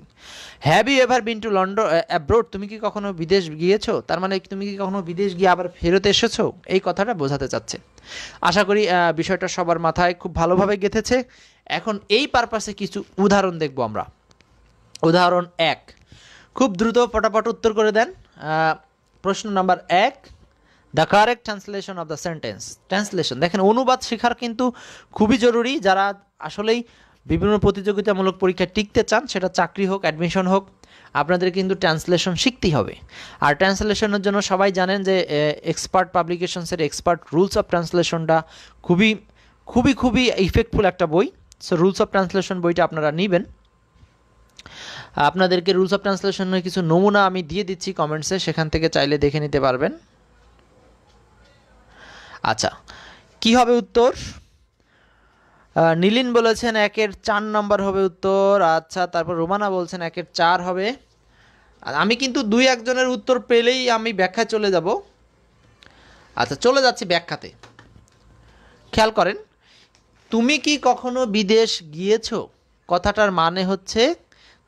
Speaker 1: have you ever been to London abroad তুমি কি কখনো বিদেশ গিয়েছো তার মানে তুমি কি কখনো বিদেশ গিয়ে আবার ফেরত এসেছো এই কথাটা বোঝাতে চাচ্ছে আশা করি বিষয়টা সবার মাথায় খুব ভালোভাবে গেঁথেছে এখন এই পারপাসে কিছু উদাহরণ দেখব আমরা উদাহরণ এক খুব দ্রুত ফটাফট উত্তর করে দেন প্রশ্ন নাম্বার এক the correct translation of the sentence translation দেখেন অনুবাদ শেখার কিন্তু খুবই জরুরি যারা আসলেই বিভিন্ন প্রতিযোগিতামূলক পরীক্ষা টিকতে চান সেটা চাকরি হোক অ্যাডমিশন হোক আপনাদের কিন্তু ট্রান্সলেশন শিখতেই হবে আর ট্রান্সলেশনের জন্য সবাই জানেন যে এক্সপার্ট পাবলিকেশনসের এক্সপার্ট রুলস অফ ট্রান্সলেশনটা খুবই খুবই খুবই ইফেক্টফুল একটা বই সো রুলস অফ ট্রান্সলেশন বইটা আপনারা নেবেন আপনাদেরকে রুলস অফ ট্রান্সলেশনের কিছু নমুনা আমি দিয়ে দিচ্ছি কমেন্টসে সেখান থেকে চাইলে দেখে নিতে পারবেন আচ্ছা কি হবে উত্তর নীলিন বলেছেন একের চার নম্বর হবে উত্তর আচ্ছা তারপর রোমানা বলছেন একের চার হবে আমি কিন্তু দুই একজনের উত্তর পেলেই আমি ব্যাখ্যায় চলে যাব আচ্ছা চলে যাচ্ছি ব্যাখ্যাতে খেয়াল করেন তুমি কি কখনো বিদেশ গিয়েছো কথাটার মানে হচ্ছে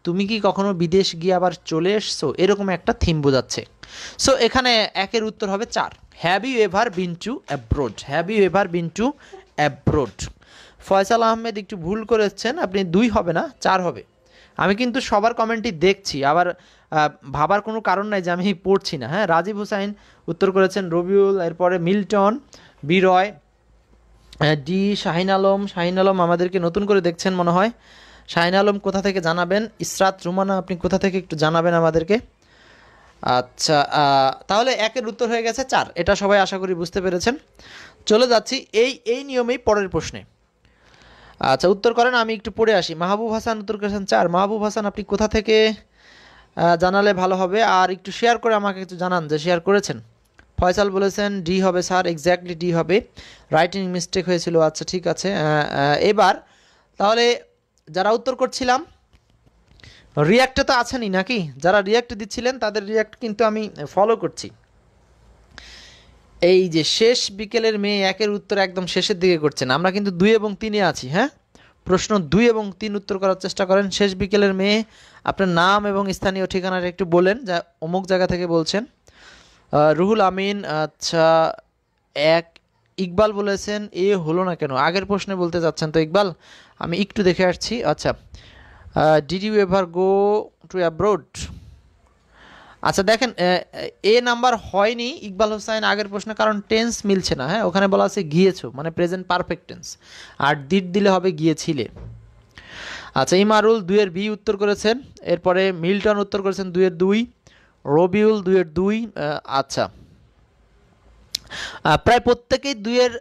Speaker 1: তুমি কি কখনো বিদেশ গিয়ে আবার চলে এসছো এরকম একটা থিম বোঝাচ্ছে সো এখানে একের উত্তর হবে চার have you ever been to abroad have you ever been to abroad Faisal Ahmed একটু ভুল করেছেন আপনি দুই হবে না চার হবে আমি কিন্তু সবার কমেন্টই দেখছি আবার ভাবার কোনো কারণ নাই যে আমি পড়ছি না হ্যাঁ রাজীব হুসাইন উত্তর করেছেন রবিউল এরপরে মিল্টন বিরয় ডি শাহিন আলম শাহিন আলম আমাদেরকে নতুন করে দেখছেন মনে হয় শাহিন আলম কোথা থেকে জানাবেন ইসরাত রুমানা আপনি কোথা থেকে একটু জানাবেন আমাদেরকে আচ্ছা তাহলে একের উত্তর হয়ে গেছে চার এটা সবাই আশা করি বুঝতে পেরেছেন চলে যাচ্ছি এই এই নিয়মেই পরের প্রশ্নে আচ্ছা উত্তর করেন আমি একটু পড়ে আসি মাহবুব হাসান উত্তর করেছেন চার মাহবুব হাসান আপনি কোথা থেকে জানালে ভালো হবে আর একটু শেয়ার করে আমাকে একটু জানান যে শেয়ার করেছেন ফয়সাল বলেছেন ডি হবে স্যার এক্স্যাক্টলি ডি হবে রাইটিং মিস্টেক হয়েছিল আচ্ছা ঠিক আছে এবার তাহলে যারা উত্তর করছিলাম রিয়াক্টে তো আছেনই নাকি যারা রিয়াক্ট দিচ্ছিলেন তাদের রিয়াক্ট কিন্তু আমি ফলো করছি এই যে শেষ বিকেলের মেয়ে একের উত্তর একদম শেষের দিকে করছেন আমরা কিন্তু দুই এবং তিনে আছি হ্যাঁ প্রশ্ন দুই এবং তিন উত্তর করার চেষ্টা করেন শেষ বিকেলের মেয়ে আপনার নাম এবং স্থানীয় ঠিকানাটা একটু বলেন যা অমুক জায়গা থেকে বলছেন রুহুল আমিন আচ্ছা এক ইকবাল বলেছেন এ হলো না কেন আগের প্রশ্নে বলতে চাচ্ছেন তো ইকবাল আমি একটু দেখে আসছি আচ্ছা did you ever go to abroad আচ্ছা দেখেন এ নাম্বার হয়নি ইকবাল হোসাইন আগের প্রশ্নে কারণ টেন্স মিলছে না হ্যাঁ ওখানে বলা আছে গিয়েছো মানে প্রেজেন্ট পারফেক্ট টেন্স আর দিট দিলে হবে গিয়েছিলে আচ্ছা ইমারুল দুয়ের বি উত্তর করেছেন এরপরে মিল্টন উত্তর করেছেন দুয়ের দুই রবিউল দুয়ের দুই আচ্ছা প্রায় প্রত্যেকেই দুয়ের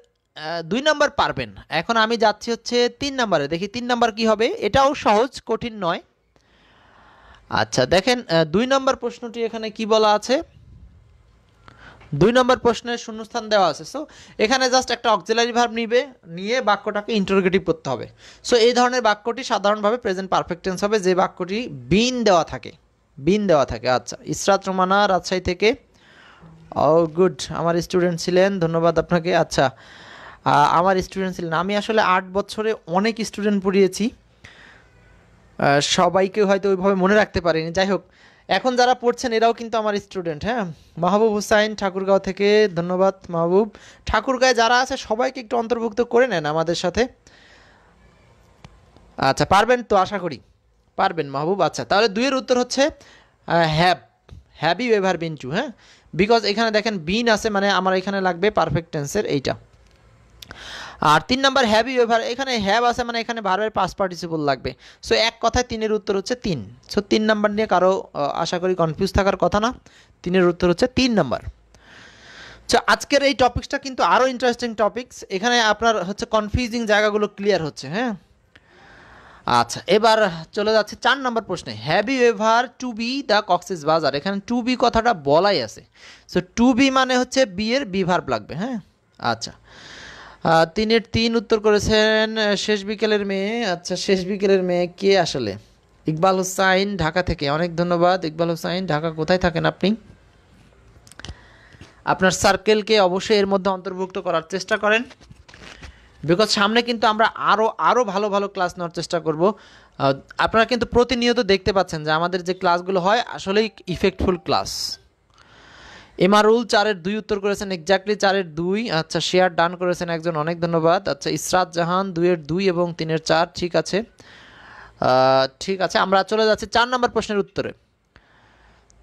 Speaker 1: দুই নাম্বার পারবেন এখন আমি যাচ্ছি হচ্ছে তিন নাম্বারে দেখি তিন নাম্বার কি হবে এটাও সহজ কঠিন নয় আচ্ছা দেখেন দুই নম্বর প্রশ্নটি এখানে কি বলা আছে দুই নম্বর প্রশ্নের শূন্যস্থান দেওয়া আছে সো এখানে জাস্ট একটা অক্সিলারি ভার্ব নিবে নিয়ে বাক্যটাকে ইন্টারোগেটিভ করতে হবে সো এই ধরনের বাক্যটি সাধারণভাবে প্রেজেন্ট পারফেক্ট টেন্স হবে যে বাক্যটি বিন দেওয়া থাকে বিন দেওয়া থাকে আচ্ছা ইসরাত রোমানা রাজশাহী থেকে ও oh, গুড আমার স্টুডেন্ট ছিলেন ধন্যবাদ আপনাকে আচ্ছা আমার স্টুডেন্ট ছিলেন আমি আসলে আট বছরে অনেক স্টুডেন্ট পড়িয়েছি সবাইকে হয়তো ওইভাবে মনে রাখতে পারিনি যাই হোক এখন যারা পড়ছেন এরাও কিন্তু আমার স্টুডেন্ট হ্যাঁ মাহবুব হুসাইন ঠাকুরগাঁও থেকে ধন্যবাদ মাহবুব ঠাকুরগাঁয়ে যারা আছে সবাইকে একটু অন্তর্ভুক্ত করে নেন আমাদের সাথে আচ্ছা পারবেন তো আশা করি পারবেন মাহবুব আচ্ছা তাহলে দুইয়ের উত্তর হচ্ছে have have waver ever been to হ্যাঁ বিকজ এখানে দেখেন বিন আছে মানে আমার এখানে লাগবে পারফেক্ট টেন্সের এইটা আর তিন নাম্বার হ্যাভ ইউ এভার এখানে হ্যাভ আছে মানে এখানে ভারবের পাস পার্টিসিপল লাগবে সো এক কথায় তিনের উত্তর হচ্ছে তিন সো তিন নাম্বার নিয়ে কারো আশা করি কনফিউজ থাকার কথা না তিনের উত্তর হচ্ছে তিন নাম্বার সো আজকের এই টপিক্সটা কিন্তু আরও ইন্টারেস্টিং টপিকস এখানে আপনার হচ্ছে কনফিউজিং জায়গাগুলো ক্লিয়ার হচ্ছে হ্যাঁ আচ্ছা এবার চলে যাচ্ছে চার নম্বর প্রশ্নে have you ever to be the Cox's Bazar এখানে টু বি কথাটা বলাই আছে সো টু বি মানে হচ্ছে বিয়ের বিভার্ব লাগবে হ্যাঁ আচ্ছা তিনের তিন উত্তর করেছেন শেষ বিকেলের মেয়ে আচ্ছা শেষ বিকেলের মেয়ে কে আসলে ইকবাল হুসাইন ঢাকা থেকে অনেক ধন্যবাদ ইকবাল হুসাইন ঢাকা কোথায় থাকেন আপনি আপনার সার্কেলকে অবশ্যই এর মধ্যে অন্তর্ভুক্ত করার চেষ্টা করেন বিকজ সামনে কিন্তু আমরা আরও আরও ভালো ভালো ক্লাস নেওয়ার চেষ্টা করব আপনারা কিন্তু প্রতিনিয়ত দেখতে পাচ্ছেন যে আমাদের যে ক্লাসগুলো হয় আসলেই ইফেক্টফুল ক্লাস এমারুল চারের দুই উত্তর করেছেন এক্স্যাক্টলি চারের দুই আচ্ছা শেয়ার ডান করেছেন একজন অনেক ধন্যবাদ আচ্ছা ইসরাত জাহান দুইয়ের দুই এবং তিনের চার ঠিক আছে ঠিক আছে আমরা চলে যাচ্ছি চার নম্বর প্রশ্নের উত্তরে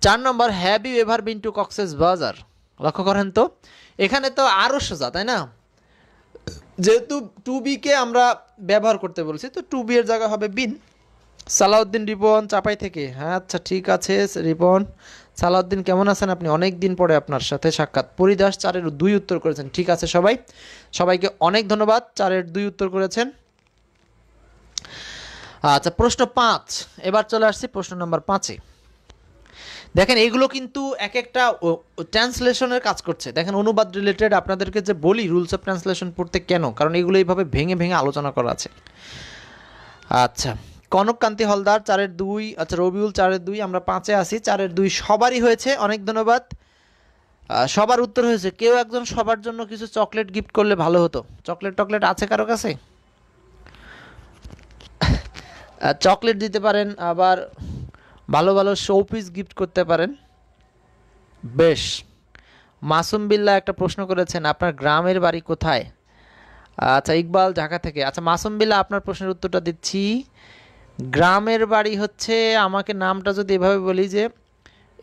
Speaker 1: চার নম্বর have you ever been to Cox's Bazar লক্ষ্য করেন তো এখানে তো আরও সোজা তাই না যেহেতু টু বিকে আমরা ব্যবহার করতে বলছি তো টু বি এর জায়গা হবে বিন সালাউদ্দিন রিপন চাপাই থেকে হ্যাঁ আচ্ছা ঠিক আছে রিপন সালাউদ্দিন কেমন আছেন আপনি অনেক দিন পরে আপনার সাথে সাক্ষাৎ পরিদাস চারের দুই উত্তর করেছেন ঠিক আছে সবাই সবাইকে অনেক ধন্যবাদ চারের দুই উত্তর করেছেন আচ্ছা প্রশ্ন পাঁচ এবার চলে আসছি প্রশ্ন নম্বর পাঁচে দেখেন এগুলো কিন্তু এক একটা ট্রান্সলেশনের কাজ করছে দেখেন অনুবাদ রিলেটেড আপনাদেরকে যে বলি রুলস অফ ট্রান্সলেশন পড়তে কেন কারণ এগুলো এইভাবে ভেঙে ভেঙে আলোচনা করা আছে আচ্ছা কনককান্তি হলদার চারের দুই আচ্ছা রবিউল চারের দুই আমরা পাঁচে আসি চারের দুই সবারই হয়েছে অনেক ধন্যবাদ সবার উত্তর হয়েছে কেউ একজন সবার জন্য কিছু চকলেট গিফট করলে ভালো হতো চকলেট টকলেট আছে কারো কাছে চকলেট দিতে পারেন আবার ভালো ভালো শোপিস গিফট করতে পারেন বেশ মাসুম বিল্লা একটা প্রশ্ন করেছেন আপনার গ্রামের বাড়ি কোথায় আচ্ছা ইকবাল ঢাকা থেকে আচ্ছা মাসুম বিল্লা আপনার প্রশ্নের উত্তরটা দিচ্ছি গ্রামের বাড়ি হচ্ছে আমাকে নামটা যদি এভাবে বলি যে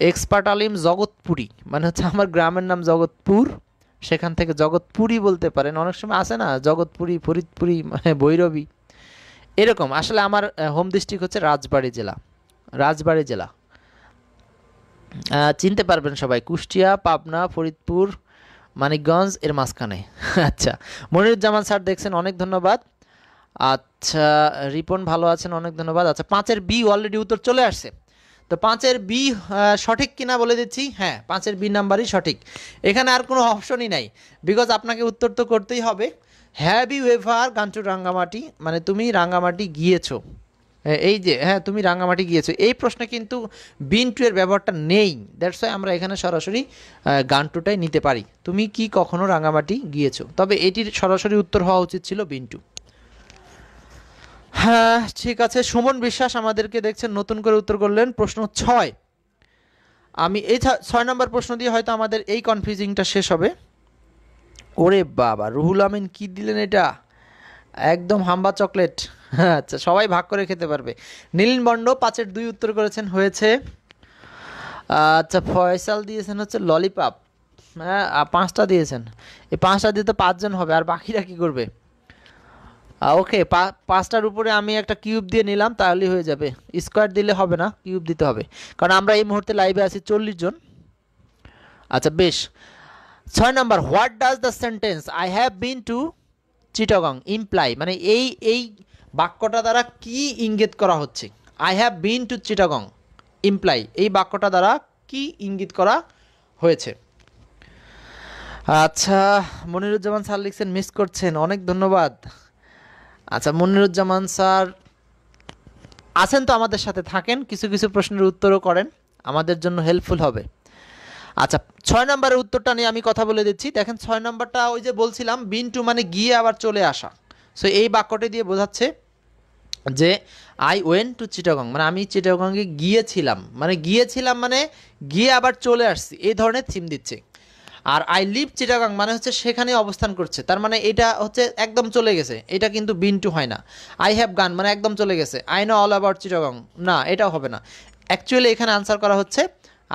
Speaker 1: এক্সপার্ট আলিম জগৎপুরি মানে হচ্ছে আমার গ্রামের নাম জগৎপুর সেখান থেকে জগৎপুরি বলতে পারেন অনেক সময় আসে না জগৎপুরি ফরিদপুরি মানে ভৈরবী এরকম আসলে আমার হোম ডিস্ট্রিক্ট হচ্ছে রাজবাড়ি জেলা রাজবাড়ি জেলা চিনতে পারবেন সবাই কুষ্টিয়া পাবনা ফরিদপুর মানিকগঞ্জ এর মাঝখানে আচ্ছা মনিরুজ্জামান স্যার দেখছেন অনেক ধন্যবাদ আচ্ছা রিপন ভালো আছেন অনেক ধন্যবাদ আচ্ছা পাঁচের বি অলরেডি উত্তর চলে আসছে তো পাঁচের বি সঠিক কিনা বলে দিচ্ছি হ্যাঁ পাঁচের বি নাম্বারই সঠিক এখানে আর কোনো অপশনই নাই বিকজ আপনাকে উত্তর তো করতেই হবে have you ever gone to Rangamati মানে তুমি রাঙ্গামাটি গিয়েছো এই যে হ্যাঁ তুমি রাঙ্গামাটি গিয়েছো এই প্রশ্নে কিন্তু বিন টু এর ব্যবহারটা নেই দ্যাটস ওয়াই আমরা এখানে সরাসরি গান টুটাই নিতে পারি তুমি কি কখনো রাঙ্গামাটি গিয়েছো তবে এটির সরাসরি উত্তর হওয়া উচিত ছিল বিন টু হ্যাঁ ঠিক আছে সুমন বিশ্বাস আমাদেরকে দেখছেন নতুন করে উত্তর করলেন প্রশ্ন ছয় আমি এই ছয় নম্বর প্রশ্ন দিয়ে হয়তো আমাদের এই কনফিউজিংটা শেষ হবে ওরে বাবা রুহুল আমিন কি দিলেন এটা একদম হাম্বা চকলেট হ্যাঁ, আচ্ছা সবাই ভাগ করে খেতে পারবে নীলিন বন্ড পাঁচের দুই উত্তর করেছেন হয়েছে আচ্ছা ফয়সাল দিয়েছেন হচ্ছে ললিপপ হ্যাঁ পাঁচটা দিয়েছেন এই পাঁচটা দিয়ে তো পাঁচজন হবে আর বাকিরা কী করবে ওকে পাঁচটার উপরে আমি একটা কিউব দিয়ে নিলাম তাহলেই হয়ে যাবে স্কোয়ার দিলে হবে না কিউব দিতে হবে কারণ আমরা এই মুহূর্তে লাইভে আছি চল্লিশ জন আচ্ছা বেশ ছয় নম্বর what does the sentence I have been to Chittagong imply মানে এই এই বাক্যটা দ্বারা কি ইঙ্গিত করা হচ্ছে I have been to Chittagong imply এই বাক্যটা দ্বারা কি ইঙ্গিত করা হয়েছে আচ্ছা মনিরুজ্জামান স্যার লিখছেন মিস করছেন অনেক ধন্যবাদ আচ্ছা মনিরুজ্জামান স্যার আছেন তো আমাদের সাথে থাকেন কিছু কিছু প্রশ্নের উত্তরও করেন আমাদের জন্য হেল্পফুল হবে আচ্ছা ছয় নম্বরের উত্তরটা নিয়ে আমি কথা বলে দিচ্ছি দেখেন ছয় নম্বরটা ওই যে বলছিলাম বিন টু মানে গিয়ে আবার চলে আসা সো এই বাক্যটি দিয়ে বোঝাচ্ছে যে আই ওয়েন টু চিটাগং মানে আমি চিটাগঙ্গে গিয়েছিলাম মানে গিয়েছিলাম মানে গিয়ে আবার চলে আসছি এই ধরনের থিম দিচ্ছে আর আই লিভ চিটাগাং মানে হচ্ছে সেখানে অবস্থান করছে তার মানে এটা হচ্ছে একদম চলে গেছে এটা কিন্তু বিন টু হয় না আই হ্যাভ গান মানে একদম চলে গেছে I know all about Chittagong না এটাও হবে না অ্যাকচুয়ালি এখানে আনসার করা হচ্ছে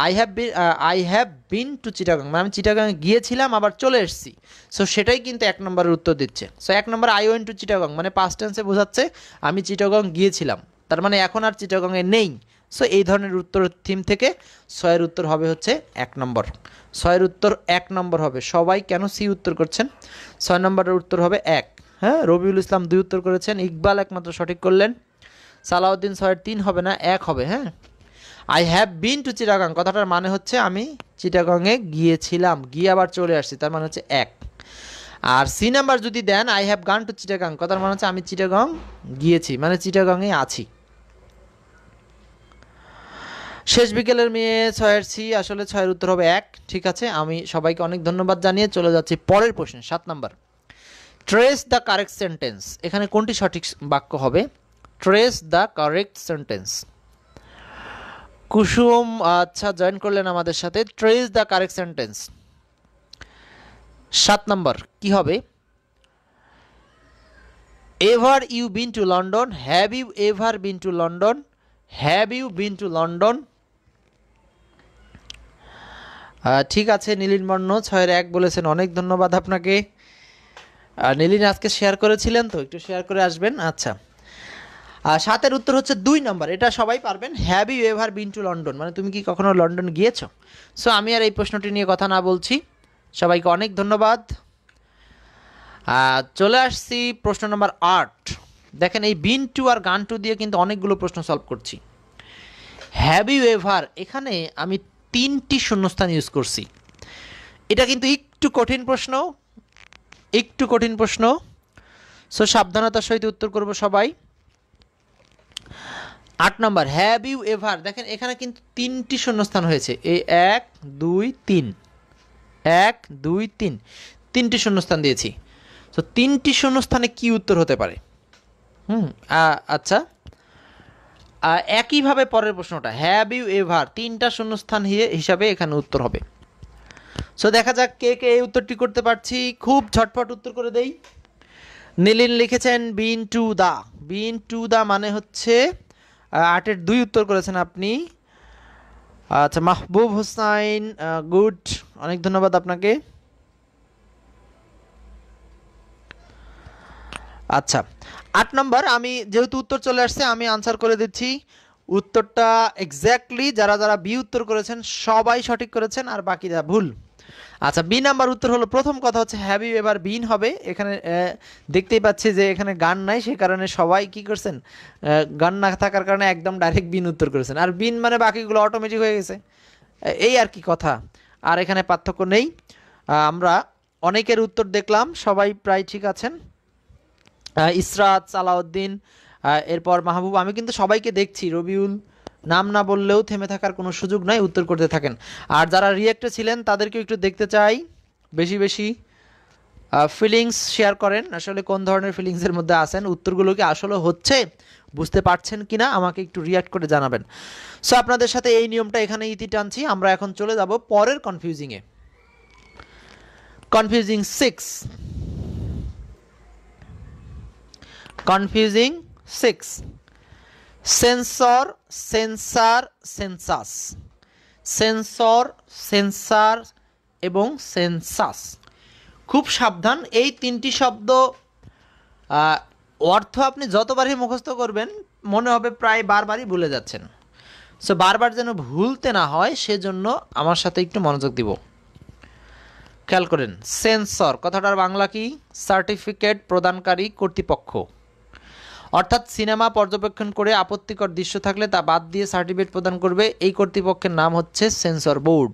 Speaker 1: I have been I have been to Chittagong মানে আমি চিটাগাংয়ে গিয়েছিলাম আবার চলে এসেছি সো সেটাই কিন্তু এক নম্বরের উত্তর দিচ্ছে সো এক নম্বর আই ওয়েন টু চিটাগাং মানে পাস্ট টেন্সে বোঝাচ্ছে আমি চিটাগাং গিয়েছিলাম তার মানে এখন আর চিটাগংয়ে নেই সো এই ধরনের উত্তর থিম থেকে ছয়ের উত্তর হবে হচ্ছে এক নম্বর ছয়ের উত্তর এক নম্বর হবে সবাই কেন সি উত্তর করছেন ছয় নম্বরের উত্তর হবে এক হ্যাঁ রবিউল ইসলাম দুই উত্তর করেছেন ইকবাল একমাত্র সঠিক করলেন সালাউদ্দিন ছয়ের তিন হবে না এক হবে হ্যাঁ I have been to Chittagong কথাটার মানে হচ্ছে আমি চিটাগাংয়ে গিয়েছিলাম গিয়ে আবার চলে আসছি তার মানে হচ্ছে এক আর সি নাম্বার যদি দেন I have gone to Chittagong কথার মানে হচ্ছে আমি চিটাগাং গিয়েছি মানে চিটাগাংয়ে আছি শেষ বিকেলের মেয়ে ছয়ের সি আসলে ছয়ের উত্তর হবে এক ঠিক আছে আমি সবাইকে অনেক ধন্যবাদ জানিয়ে চলে যাচ্ছি পরের প্রশ্ন সাত নাম্বার ট্রেস দ্য কারেক্ট সেন্টেন্স এখানে কোনটি সঠিক বাক্য হবে trace the correct sentence Kusum আচ্ছা জয়েন করলেন আমাদের সাথে ট্রেস দ্য কারেক্ট সেন্টেন্স সাত নম্বর কি হবে ever you been to London have you ever been to London have you been to London ঠিক আছে নীলিন বর্ণ ছয়ের এক বলেছেন অনেক ধন্যবাদ আপনাকে নীলিন আজকে শেয়ার করেছিলেন তো একটু শেয়ার করে আসবেন আচ্ছা সাতের উত্তর হচ্ছে দুই নম্বর এটা সবাই পারবেন have you ever been to London মানে তুমি কি কখনো লন্ডন গিয়েছো সো আমি আর এই প্রশ্নটি নিয়ে কথা না বলছি সবাইকে অনেক ধন্যবাদ চলে আসছি প্রশ্ন নম্বর আট দেখেন এই বিন টু আর গান টু দিয়ে কিন্তু অনেকগুলো প্রশ্ন সলভ করছি হ্যাভ ইউ এভার এখানে আমি তিনটি শূন্যস্থান ইউজ করছি এটা কিন্তু একটু কঠিন প্রশ্ন একটু কঠিন প্রশ্ন সো সাবধানতার সহিত উত্তর করব সবাই আট নম্বর হ্যাভ ইউ এভার দেখেন এখানে কিন্তু তিনটি শূন্যস্থান হয়েছে এই এক দুই তিন এক দুই তিন তিনটি শূন্যস্থান দিয়েছি তো তিনটি শূন্যস্থানে কি উত্তর হতে পারে হুম আচ্ছা একইভাবে পরের প্রশ্নটা হ্যাভ ইউ এভার তিনটা শূন্যস্থান হিসাবে এখানে উত্তর হবে সো দেখা যাক কে কে এই উত্তরটি করতে পারছি খুব ঝটপট উত্তর করে দেই নীলিন লিখেছেন been to the been to the মানে হচ্ছে আটের দুই উত্তর করেছেন আপনি আচ্ছা মাহবুব হোসাইন গুড অনেক ধন্যবাদ আপনাকে আচ্ছা আট নম্বর আমি যেহেতু উত্তর চলে আসছে আমি আনসার করে দিচ্ছি উত্তরটা এক্স্যাক্টলি যারা যারা বি উত্তর করেছেন সবাই সঠিক করেছেন আর বাকিরা ভুল আচ্ছা বি নাম্বার উত্তর হলো প্রথম কথা হচ্ছে হ্যাভি এবার বিন হবে এখানে দেখতেই পাচ্ছি যে এখানে গান নাই সে কারণে সবাই কি করছেন গান না থাকার কারণে একদম ডাইরেক্ট বিন উত্তর করেছেন আর বিন মানে বাকিগুলো অটোমেটিক হয়ে গেছে এই আর কি কথা আর এখানে পার্থক্য নেই আমরা অনেকের উত্তর দেখলাম সবাই প্রায় ঠিক আছেন ইসরাত সালাউদ্দিন এরপর মাহবুব আমি কিন্তু সবাইকে দেখছি রবিউল নাম না বললেও থেমে থাকার কোনো সুযোগ নাই উত্তর করতে থাকেন আর যারা রিয়েক্টে ছিলেন তাদেরকেও একটু দেখতে চাই বেশি বেশি ফিলিংস শেয়ার করেন আসলে কোন ধরনের ফিলিংসের মধ্যে আসেন উত্তরগুলো কি আসলে হচ্ছে বুঝতে পারছেন কি না আমাকে একটু রিয়াক্ট করে জানাবেন সো আপনাদের সাথে এই নিয়মটা এখানে ইতি টানছি আমরা এখন চলে যাব পরের কনফিউজিংয়ে confusing six confusing six censor censer census censor censer এবং সেন্সাস খুব সাবধান এই তিনটি শব্দ অর্থ আপনি যতবারই মুখস্থ করবেন মনে হবে প্রায় বারবারই ভুলে যাচ্ছেন সো বারবার যেন ভুলতে না হয় সেজন্য আমার সাথে একটু মনোযোগ দিব খেয়াল করেন সেন্সর কথাটার বাংলা কি সার্টিফিকেট প্রদানকারী কর্তৃপক্ষ অর্থাৎ সিনেমা পর্যবেক্ষণ করে আপত্তিকর দৃশ্য থাকলে তা বাদ দিয়ে সার্টিফিকেট প্রদান করবে এই কর্তৃপক্ষের নাম হচ্ছে সেন্সর বোর্ড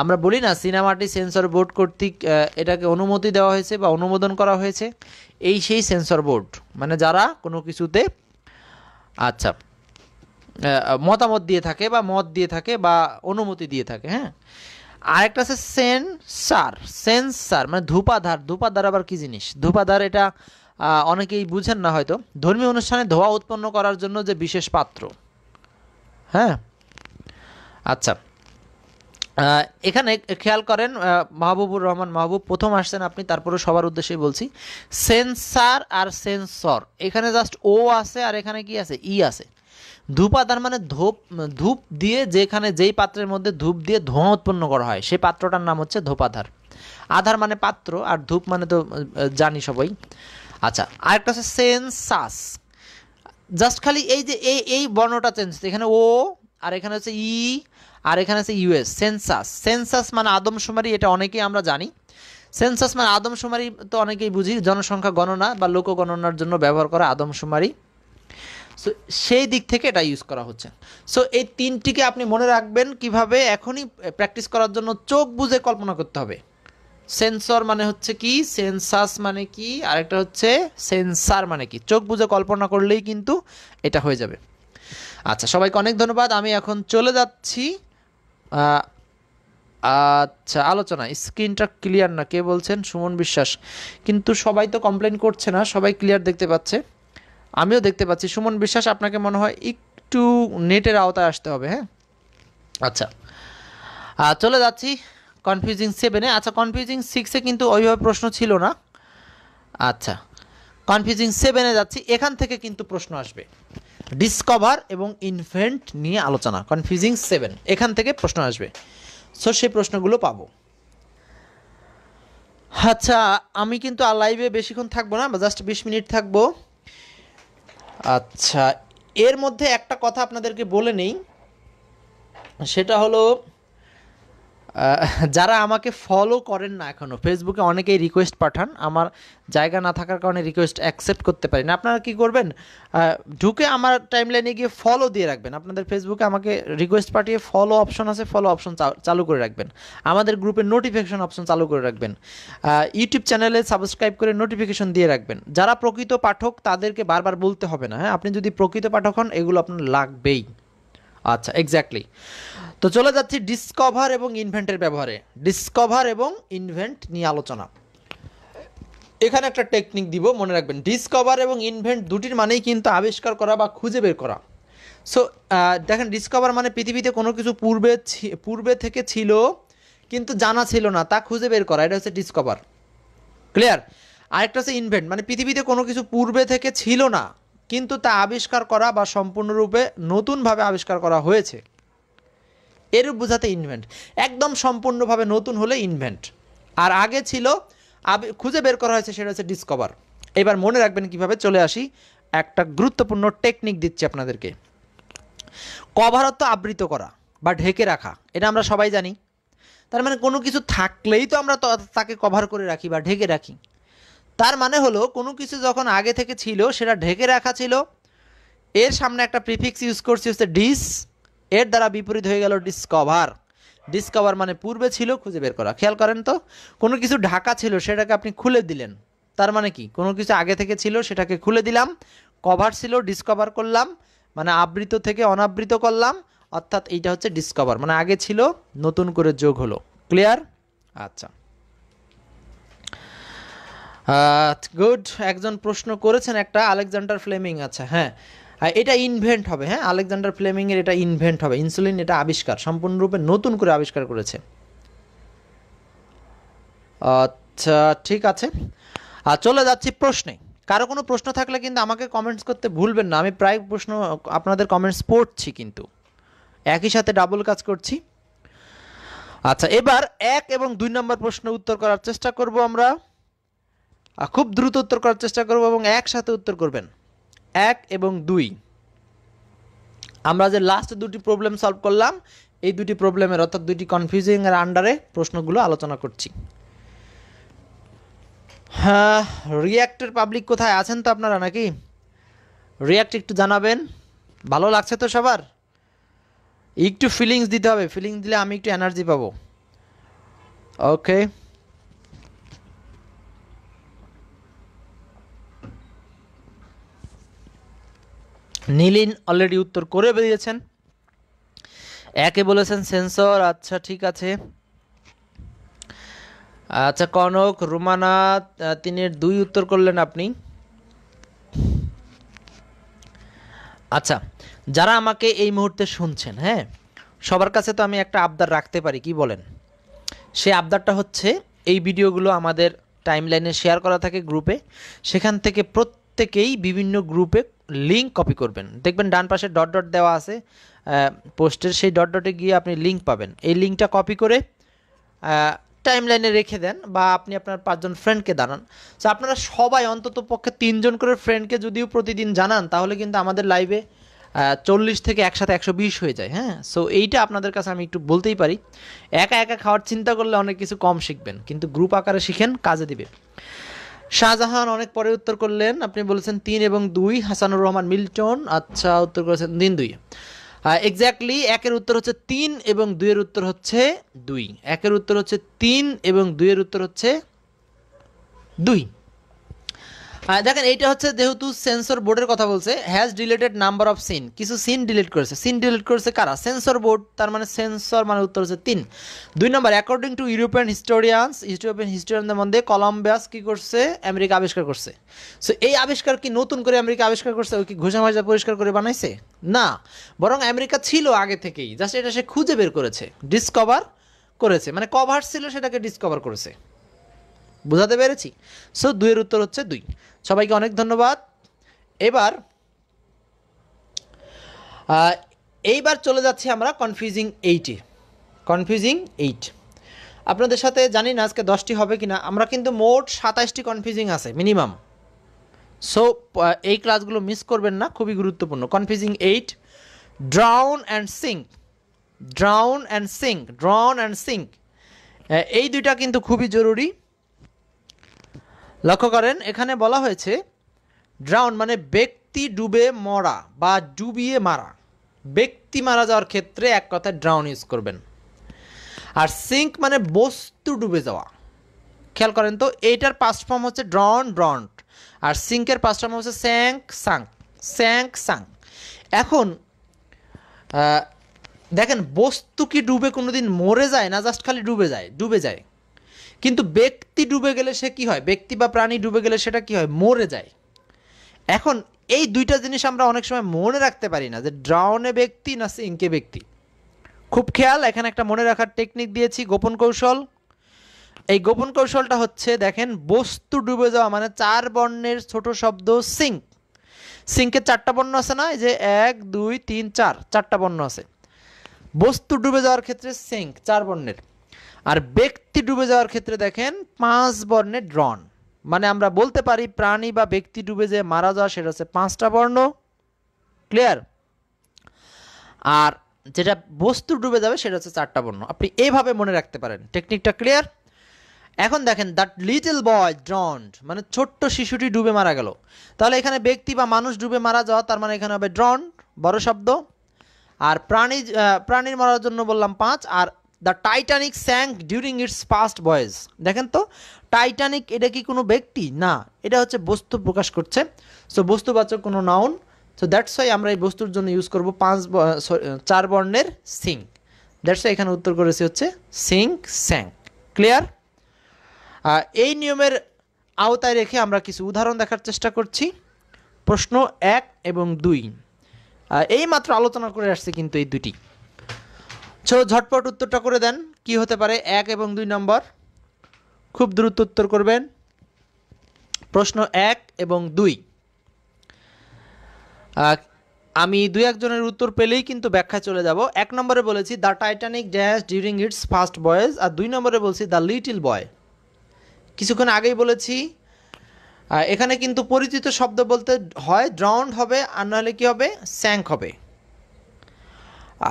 Speaker 1: আমরা বলি না সিনেমাটি সেন্সর বোর্ড কর্তৃক এটাকে অনুমতি দেওয়া হয়েছে বা অনুমোদন করা হয়েছে এই সেই সেন্সর বোর্ড মানে যারা কোনো কিছুতে আচ্ছা মতামত দিয়ে থাকে বা মত দিয়ে থাকে বা অনুমতি দিয়ে থাকে হ্যাঁ আরেকটা আছে সেন্সার সেন্সার মানে ধূপাধার ধূপাধার আবার কি জিনিস ধূপাধার এটা অনেকেই বুঝেন না হয়তো ধর্মীয় অনুষ্ঠানে ধোয়া উৎপন্ন করার জন্য যে বিশেষ পাত্র হ্যাঁ আচ্ছা এখানে খেয়াল করেন মাহবুবুর রহমান মাহবুব প্রথম আসছেন আপনি তারপরে সবার উদ্দেশ্যেই বলছি সেন্সার আর সেন্সর এখানে জাস্ট ও আছে আর এখানে কি আছে ই e আছে ধূপাদান মানে ধূপ ধূপ দিয়ে যেখানে যেই পাত্রের মধ্যে ধূপ দিয়ে ধোঁয়া উৎপন্ন করা হয় সেই পাত্রটার নাম হচ্ছে ধোপাধার আধার মানে পাত্র আর ধূপ মানে তো জানি সবাই আচ্ছা আরেকটা হচ্ছে সেন্সাস জাস্ট খালি এই যে এই এই বর্ণটা চেঞ্জ এখানে ও আর এখানে হচ্ছে ই আর এখানে আছে ইউএস সেন্সাস সেন্সাস মানে আদমশুমারি এটা অনেকেই আমরা জানি সেন্সাস মানে আদমশুমারি তো অনেকেই বুঝি জনসংখ্যা গণনা বা লোক গণনার জন্য ব্যবহার করা আদমশুমারি সো সেই দিক থেকে এটা ইউজ করা হচ্ছে সো এই তিনটিকে আপনি মনে রাখবেন কিভাবে এখনই প্র্যাকটিস করার জন্য চোখ বুঝে কল্পনা করতে হবে সেন্সর মানে হচ্ছে কি সেন্সাস মানে কি আরেকটা হচ্ছে সেন্সার মানে কি চোখ বুঝে কল্পনা করলেই কিন্তু এটা হয়ে যাবে আচ্ছা সবাইকে অনেক ধন্যবাদ আমি এখন চলে যাচ্ছি আচ্ছা আলোচনা স্ক্রিনটা ক্লিয়ার না কে বলছেন সুমন বিশ্বাস কিন্তু সবাই তো কমপ্লেন করছে না সবাই ক্লিয়ার দেখতে পাচ্ছে আমিও দেখতে পাচ্ছি সুমন বিশ্বাস আপনাকে মনে হয় একটু নেটের আওতায় আসতে হবে হ্যাঁ আচ্ছা চলে যাচ্ছি কনফিউজিং সেভেনে আচ্ছা কনফিউজিং সিক্সে কিন্তু ওইভাবে প্রশ্ন ছিল না আচ্ছা কনফিউজিং সেভেনে যাচ্ছি এখান থেকে কিন্তু প্রশ্ন আসবে ডিসকভার এবং ইনভেন্ট নিয়ে আলোচনা কনফিউজিং সেভেন এখান থেকে প্রশ্ন আসবে সো সেই প্রশ্নগুলো পাবো আচ্ছা আমি কিন্তু আর লাইভে বেশিক্ষণ থাকবো না জাস্ট বিশ মিনিট থাকবো আচ্ছা এর মধ্যে একটা কথা আপনাদেরকে বলে নেই সেটা হলো যারা আমাকে ফলো করেন না এখনও ফেসবুকে অনেকেই রিকোয়েস্ট পাঠান আমার জায়গা না থাকার কারণে রিকোয়েস্ট অ্যাকসেপ্ট করতে পারি না আপনারা কি করবেন ঢুকে আমার টাইম লাইনে গিয়ে ফলো দিয়ে রাখবেন আপনাদের ফেসবুকে আমাকে রিকোয়েস্ট পাঠিয়ে ফলো অপশন আছে ফলো অপশন চালু করে রাখবেন আমাদের গ্রুপের নোটিফিকেশন অপশন চালু করে রাখবেন ইউটিউব চ্যানেলে সাবস্ক্রাইব করে নোটিফিকেশন দিয়ে রাখবেন যারা প্রকৃত পাঠক তাদেরকে বারবার বলতে হবে না হ্যাঁ আপনি যদি প্রকৃত পাঠক হন এগুলো আপনার লাগবেই আচ্ছা এক্স্যাক্টলি তো চলে যাচ্ছি ডিসকভার এবং ইনভেন্টের ব্যবহারে ডিসকভার এবং ইনভেন্ট নিয়ে আলোচনা এখানে একটা টেকনিক দিব মনে রাখবেন ডিসকভার এবং ইনভেন্ট দুটির মানেই কিন্তু আবিষ্কার করা বা খুঁজে বের করা সো দেখেন ডিসকভার মানে পৃথিবীতে কোনো কিছু পূর্বে পূর্বে থেকে ছিল কিন্তু জানা ছিল না তা খুঁজে বের করা এটা হচ্ছে ডিসকভার ক্লিয়ার আরেকটা হচ্ছে ইনভেন্ট মানে পৃথিবীতে কোনো কিছু পূর্বে থেকে ছিল না কিন্তু তা আবিষ্কার করা বা সম্পূর্ণরূপে নতুনভাবে আবিষ্কার করা হয়েছে এরূপ বোঝাতে ইনভেন্ট একদম সম্পূর্ণভাবে নতুন হলে ইনভেন্ট আর আগে ছিল খুঁজে বের করা হয়েছে সেটা হচ্ছে ডিসকভার এবার মনে রাখবেন কিভাবে চলে আসি একটা গুরুত্বপূর্ণ টেকনিক দিচ্ছি আপনাদেরকে কভারত্ব আবৃত করা বা ঢেকে রাখা এটা আমরা সবাই জানি তার মানে কোনো কিছু থাকলেই তো আমরা তাকে কভার করে রাখি বা ঢেকে রাখি তার মানে হলো কোনো কিছু যখন আগে থেকে ছিল সেটা ঢেকে রাখা ছিল এর সামনে একটা প্রিফিক্স ইউজ করছি হচ্ছে ডিস এর দ্বারা বিপরীত হয়ে গেল ডিসকভার ডিসকভার মানে পূর্বে ছিল খুঁজে বের করা খেয়াল করেন তো কোনো কিছু ঢাকা ছিল সেটাকে আপনি খুলে দিলেন তার মানে কি কোনো কিছু আগে থেকে ছিল সেটাকে খুলে দিলাম কভার ছিল ডিসকভার করলাম মানে আবৃত থেকে অনাবৃত করলাম অর্থাৎ এইটা হচ্ছে ডিসকভার মানে আগে ছিল নতুন করে যোগ হলো ক্লিয়ার আচ্ছা গুড একজন প্রশ্ন করেছেন একটা আলেকজান্ডার ফ্লেমিং আচ্ছা হ্যাঁ হ্যাঁ, এটা ইনভেন্ট হবে হ্যাঁ আলেকজান্ডার ফ্লেমিংয়ের এটা ইনভেন্ট হবে ইনসুলিন এটা আবিষ্কার সম্পূর্ণরূপে নতুন করে আবিষ্কার করেছে আচ্ছা ঠিক আছে আর চলে যাচ্ছি প্রশ্নে কারো কোনো প্রশ্ন থাকলে কিন্তু আমাকে কমেন্টস করতে ভুলবেন না আমি প্রায় প্রশ্ন আপনাদের কমেন্টস পড়ছি কিন্তু একই সাথে ডাবল কাজ করছি আচ্ছা এবার এক এবং দুই নম্বর প্রশ্ন উত্তর করার চেষ্টা করব আমরা খুব দ্রুত উত্তর করার চেষ্টা করব এবং একসাথে উত্তর করবেন এক এবং দুই আমরা যে লাস্ট দুটি প্রবলেম সলভ করলাম এই দুটি প্রবলেমের অর্থাৎ দুটি কনফিউজিংয়ের আন্ডারে প্রশ্নগুলো আলোচনা করছি হ্যাঁ রিয়াক্টের পাবলিক কোথায় আছেন তো আপনারা নাকি রিয়াক্ট একটু জানাবেন ভালো লাগছে তো সবার একটু ফিলিংস দিতে হবে ফিলিংস দিলে আমি একটু এনার্জি পাবো ওকে নীলিন অলরেডি উত্তর করে বেরিয়েছেন একে বলেছেন সেন্সর আচ্ছা ঠিক আছে আচ্ছা কনক রুমানা তিনের দুই উত্তর করলেন আপনি আচ্ছা যারা আমাকে এই মুহূর্তে শুনছেন হ্যাঁ সবার কাছে তো আমি একটা আবদার রাখতে পারি কি বলেন সে আবদারটা হচ্ছে এই ভিডিওগুলো আমাদের টাইমলাইনে শেয়ার করা থাকে গ্রুপে সেখান থেকে প্রত্যেক প্রত্যেকেই বিভিন্ন গ্রুপে লিঙ্ক কপি করবেন দেখবেন ডান পাশে ডট ডট দেওয়া আছে পোস্টের সেই ডট ডটে গিয়ে আপনি লিঙ্ক পাবেন এই লিঙ্কটা কপি করে টাইম লাইনে রেখে দেন বা আপনি আপনার পাঁচজন ফ্রেন্ডকে দাঁড়ান তো আপনারা সবাই অন্তত পক্ষে তিনজন করে ফ্রেন্ডকে যদিও প্রতিদিন জানান তাহলে কিন্তু আমাদের লাইভে চল্লিশ থেকে একসাথে একশো বিশ হয়ে যায় হ্যাঁ সো এইটা আপনাদের কাছে আমি একটু বলতেই পারি একা একা খাওয়ার চিন্তা করলে অনেক কিছু কম শিখবেন কিন্তু গ্রুপ আকারে শিখেন কাজে দিবে শাহজাহান অনেক পরে উত্তর করলেন আপনি বলেছেন তিন এবং দুই হাসানুর রহমান মিল্টন আচ্ছা উত্তর করেছেন দিন দুই এক্স্যাক্টলি একের উত্তর হচ্ছে তিন এবং দুইয়ের উত্তর হচ্ছে দুই একের উত্তর হচ্ছে তিন এবং দুইয়ের উত্তর হচ্ছে দুই দেখেন এইটা হচ্ছে যেহেতু সেন্সর বোর্ডের কথা বলছে has deleted number of scene কিছু সিন ডিলিট করেছে সিন ডিলিট করেছে কারা সেন্সর বোর্ড তার মানে সেন্সর মানে উত্তর হচ্ছে তিন দুই নম্বর according to European historians European হিস্টোরিয়ানদের মধ্যে কলম্বিয়াস কী করছে আমেরিকা আবিষ্কার করছে সো এই আবিষ্কার কি নতুন করে আমেরিকা আবিষ্কার করছে ওই কি ঘোষা মাজা পরিষ্কার করে বানাইছে না বরং আমেরিকা ছিল আগে থেকেই জাস্ট এটা সে খুঁজে বের করেছে ডিসকভার করেছে মানে কভার ছিল সেটাকে ডিসকভার করেছে বুঝাতে পেরেছি সো দুইয়ের উত্তর হচ্ছে দুই সবাইকে অনেক ধন্যবাদ এবার এইবার চলে যাচ্ছি আমরা কনফিউজিং এইটে কনফিউজিং এইট আপনাদের সাথে জানি না আজকে দশটি হবে কি না আমরা কিন্তু মোট সাতাইশটি কনফিউজিং আছে মিনিমাম সো এই ক্লাসগুলো মিস করবেন না খুবই গুরুত্বপূর্ণ confusing eight drown and sink drown and sink drown and sink এই দুইটা কিন্তু খুবই জরুরি লক্ষ্য করেন এখানে বলা হয়েছে ড্রাউন মানে ব্যক্তি ডুবে মরা বা ডুবিয়ে মারা ব্যক্তি মারা যাওয়ার ক্ষেত্রে এক কথায় ড্রাউন ইউজ করবেন আর সিঙ্ক মানে বস্তু ডুবে যাওয়া খেয়াল করেন তো এইটার পাস্ট ফর্ম হচ্ছে ড্রন ড্রন আর সিঙ্কের পাস্ট ফর্ম হচ্ছে স্যাঙ্ক সাং স্যাঙ্ক সাং এখন দেখেন বস্তু কি ডুবে কোনো দিন মরে যায় না জাস্ট খালি ডুবে যায় ডুবে যায় কিন্তু ব্যক্তি ডুবে গেলে সে কি হয় ব্যক্তি বা প্রাণী ডুবে গেলে সেটা কি হয় মরে যায় এখন এই দুইটা জিনিস আমরা অনেক সময় মনে রাখতে পারি না যে ড্রাউনে ব্যক্তি না সিঙ্কে ব্যক্তি খুব খেয়াল এখানে একটা মনে রাখার টেকনিক দিয়েছি গোপন কৌশল এই গোপন কৌশলটা হচ্ছে দেখেন বস্তু ডুবে যাওয়া মানে চার বর্ণের ছোট শব্দ সিঙ্ক সিঙ্কের চারটা বর্ণ আছে না যে এক দুই তিন চার চারটা বর্ণ আছে বস্তু ডুবে যাওয়ার ক্ষেত্রে সিঙ্ক চার বর্ণের আর ব্যক্তি ডুবে যাওয়ার ক্ষেত্রে দেখেন পাঁচ বর্ণে ড্রন মানে আমরা বলতে পারি প্রাণী বা ব্যক্তি ডুবে যে মারা যাওয়া সেটা হচ্ছে পাঁচটা বর্ণ ক্লিয়ার আর যেটা বস্তু ডুবে যাবে সেটা হচ্ছে চারটা বর্ণ আপনি এইভাবে মনে রাখতে পারেন টেকনিকটা ক্লিয়ার এখন দেখেন দ্যাট লিটল বয় ড্রন্ড মানে ছোট্ট শিশুটি ডুবে মারা গেল তাহলে এখানে ব্যক্তি বা মানুষ ডুবে মারা যাওয়া তার মানে এখানে হবে ড্রন্ড বড় শব্দ আর প্রাণী প্রাণীর মরার জন্য বললাম পাঁচ আর the Titanic sank during its first voyage দেখেন তো টাইটানিক এটা কি কোনো ব্যক্তি না এটা হচ্ছে বস্তু প্রকাশ করছে সো বস্তুবাচক কোনো নাউন সো দ্যাটস ওয়াই আমরা এই বস্তুর জন্য ইউজ করবো পাঁচ চার বর্ণের সিং দ্যাটস ওয়াই এখানে উত্তর করেছে হচ্ছে সিং স্যাঙ্ক ক্লিয়ার এই নিয়মের আওতায় রেখে আমরা কিছু উদাহরণ দেখার চেষ্টা করছি প্রশ্ন এক এবং দুই এই মাত্র আলোচনা করে আসছে কিন্তু এই দুটি সো ঝটপট উত্তরটা করে দেন কি হতে পারে এক এবং দুই নম্বর খুব দ্রুত উত্তর করবেন প্রশ্ন এক এবং দুই আমি দুই একজনের উত্তর পেলেই কিন্তু ব্যাখ্যা চলে যাব এক নম্বরে বলেছি the Titanic dash during its first voyage আর দুই নম্বরে বলছি দ্য লিটিল বয় কিছুক্ষণ আগেই বলেছি এখানে কিন্তু পরিচিত শব্দ বলতে হয় ড্রাউন্ড হবে আর নাহলে কী হবে স্যাঙ্ক হবে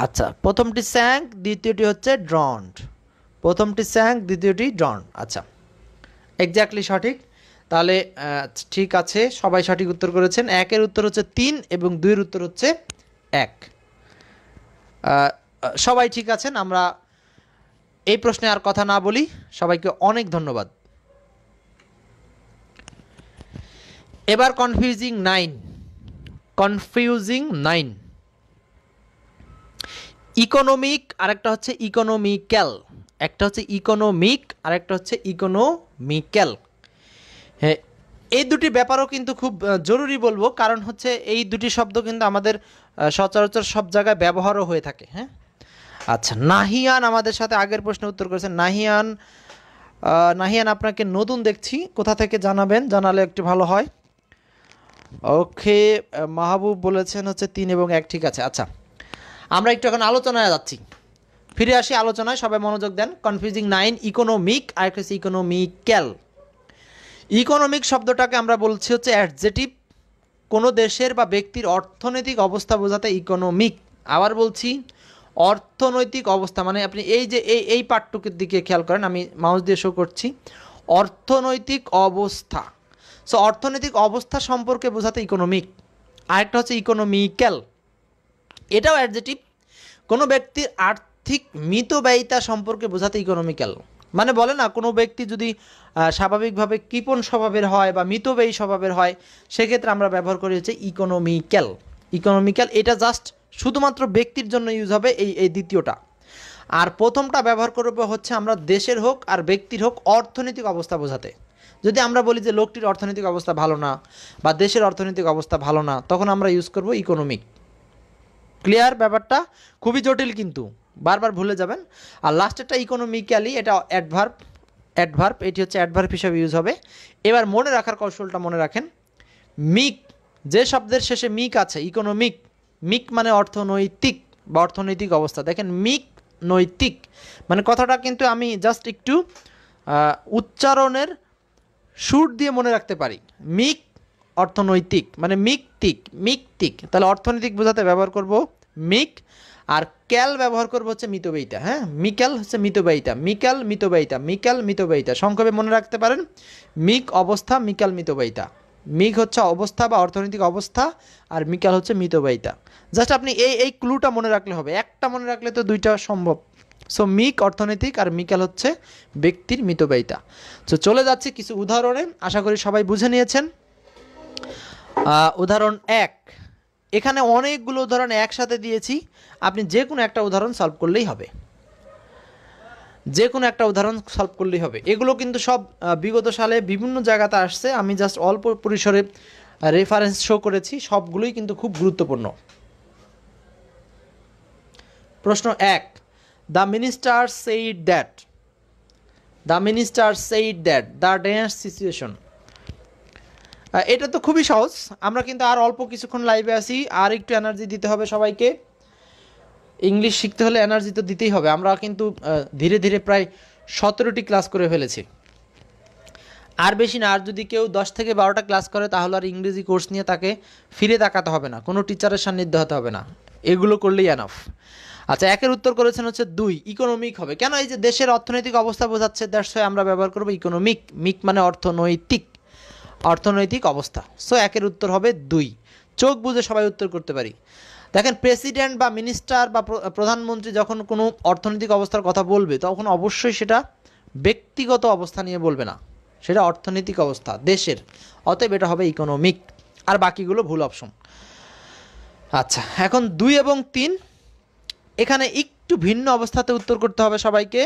Speaker 1: আচ্ছা প্রথমটি স্যাঙ্ক দ্বিতীয়টি হচ্ছে ড্রন্ট প্রথমটি স্যাঙ্ক দ্বিতীয়টি ড্রন আচ্ছা এক্স্যাক্টলি সঠিক তাহলে ঠিক আছে সবাই সঠিক উত্তর করেছেন একের উত্তর হচ্ছে তিন এবং দুইয়ের উত্তর হচ্ছে এক সবাই ঠিক আছেন আমরা এই প্রশ্নে আর কথা না বলি সবাইকে অনেক ধন্যবাদ এবার confusing nine confusing nine economic আরেকটা হচ্ছে ইকোনমিক্যাল একটা হচ্ছে ইকোনমিক আরেকটা হচ্ছে ইকোনমিক্যাল হ্যাঁ এই দুটি ব্যাপারও কিন্তু খুব জরুরি বলবো কারণ হচ্ছে এই দুটি শব্দ কিন্তু আমাদের সচরাচর সব জায়গায় ব্যবহারও হয়ে থাকে হ্যাঁ আচ্ছা নাহিয়ান আমাদের সাথে আগের প্রশ্নে উত্তর করেছে নাহিয়ান নাহিয়ান আপনাকে নতুন দেখছি কোথা থেকে জানাবেন জানালে একটু ভালো হয় ওকে মাহবুব বলেছেন হচ্ছে তিন এবং এক ঠিক আছে আচ্ছা আমরা একটু এখন আলোচনায় যাচ্ছি ফিরে আসি আলোচনায় সবাই মনোযোগ দেন কনফিউজিং নাইন ইকোনমিক আর একটা হচ্ছে ইকোনমিক্যাল ইকোনমিক শব্দটাকে আমরা বলছি হচ্ছে অ্যাডজেটিভ কোনো দেশের বা ব্যক্তির অর্থনৈতিক অবস্থা বোঝাতে ইকোনমিক আবার বলছি অর্থনৈতিক অবস্থা মানে আপনি এই যে এই এই পাঠটুকুর দিকে খেয়াল করেন আমি মাউস দিয়ে শো করছি অর্থনৈতিক অবস্থা সো অর্থনৈতিক অবস্থা সম্পর্কে বোঝাতে ইকোনমিক আরেকটা হচ্ছে ইকোনমিক্যাল এটাও অ্যাডজেটিভ কোনো ব্যক্তির আর্থিক মিতব্যয়িতা সম্পর্কে বোঝাতে ইকোনমিক্যাল মানে বলে না কোনো ব্যক্তি যদি স্বাভাবিকভাবে কৃপণ স্বভাবের হয় বা মিতব্যয়ী স্বভাবের হয় সেক্ষেত্রে আমরা ব্যবহার করি হচ্ছে ইকোনমিক্যাল ইকোনমিক্যাল এটা জাস্ট শুধুমাত্র ব্যক্তির জন্য ইউজ হবে এই এই দ্বিতীয়টা আর প্রথমটা ব্যবহার করবো হচ্ছে আমরা দেশের হোক আর ব্যক্তির হোক অর্থনৈতিক অবস্থা বোঝাতে যদি আমরা বলি যে লোকটির অর্থনৈতিক অবস্থা ভালো না বা দেশের অর্থনৈতিক অবস্থা ভালো না তখন আমরা ইউজ করব ইকোনমিক ক্লিয়ার ব্যাপারটা খুবই জটিল কিন্তু বারবার ভুলে যাবেন আর লাস্টেরটা ইকোনমিক্যালি এটা অ্যাডভার্ব অ্যাডভার্ব এটি হচ্ছে অ্যাডভার্ব হিসাবে ইউজ হবে এবার মনে রাখার কৌশলটা মনে রাখেন মিক যে শব্দের শেষে মিক আছে ইকোনমিক মিক মানে অর্থনৈতিক বা অর্থনৈতিক অবস্থা দেখেন মিক নৈতিক মানে কথাটা কিন্তু আমি জাস্ট একটু উচ্চারণের সুর দিয়ে মনে রাখতে পারি মিক অর্থনৈতিক মানে মিক্তিক মিকতিক তাহলে অর্থনৈতিক বোঝাতে ব্যবহার করব মিক আর ক্যাল ব্যবহার করবো হচ্ছে মিতব্যয়িতা হ্যাঁ মিক্যাল হচ্ছে মিতব্যয়িতা মিক্যাল মিতব্যয়িতা মিক্যাল মিতব্যয়িতা সংক্ষেপে মনে রাখতে পারেন মিক অবস্থা মিক্যাল মিতব্যয়িতা মিক হচ্ছে অবস্থা বা অর্থনৈতিক অবস্থা আর মিকাল হচ্ছে মিতব্যয়িতা জাস্ট আপনি এই এই ক্লুটা মনে রাখলে হবে একটা মনে রাখলে তো দুইটা সম্ভব সো মিক অর্থনৈতিক আর মিকাল হচ্ছে ব্যক্তির মিতব্যয়িতা তো চলে যাচ্ছে কিছু উদাহরণে আশা করি সবাই বুঝে নিয়েছেন উদাহরণ এক এখানে অনেকগুলো উদাহরণ একসাথে দিয়েছি আপনি যে কোনো একটা উদাহরণ সলভ করলেই হবে যে কোনো একটা উদাহরণ সলভ করলেই হবে এগুলো কিন্তু সব বিগত সালে বিভিন্ন জায়গাতে আসছে আমি জাস্ট অল্প পরিসরে রেফারেন্স শো করেছি সবগুলোই কিন্তু খুব গুরুত্বপূর্ণ প্রশ্ন এক the minister said that the minister said that the dance situation এটা তো খুবই সহজ আমরা কিন্তু আর অল্প কিছুক্ষণ লাইভে আছি আর একটু এনার্জি দিতে হবে সবাইকে ইংলিশ শিখতে হলে এনার্জি তো দিতেই হবে আমরা কিন্তু ধীরে ধীরে প্রায় সতেরোটি ক্লাস করে ফেলেছি আর বেশি না আর যদি কেউ দশ থেকে বারোটা ক্লাস করে তাহলে আর ইংরেজি কোর্স নিয়ে তাকে ফিরে তাকাতে হবে না কোনো টিচারের সান্নিধ্য হতে হবে না এগুলো করলেই অ্যানফ আচ্ছা একের উত্তর করেছেন হচ্ছে দুই ইকোনমিক হবে কেন এই যে দেশের অর্থনৈতিক অবস্থা বোঝাচ্ছে দেশ আমরা ব্যবহার করবো ইকোনমিক মিক মানে অর্থনৈতিক অর্থনৈতিক অবস্থা সো একের উত্তর হবে দুই চোখ বুঝে সবাই উত্তর করতে পারি দেখেন প্রেসিডেন্ট বা মিনিস্টার বা প্রধানমন্ত্রী যখন কোনো অর্থনৈতিক অবস্থার কথা বলবে তখন অবশ্যই সেটা ব্যক্তিগত অবস্থা নিয়ে বলবে না সেটা অর্থনৈতিক অবস্থা দেশের অতএব এটা হবে ইকোনমিক আর বাকিগুলো ভুল অপশন আচ্ছা এখন দুই এবং তিন এখানে একটু ভিন্ন অবস্থাতে উত্তর করতে হবে সবাইকে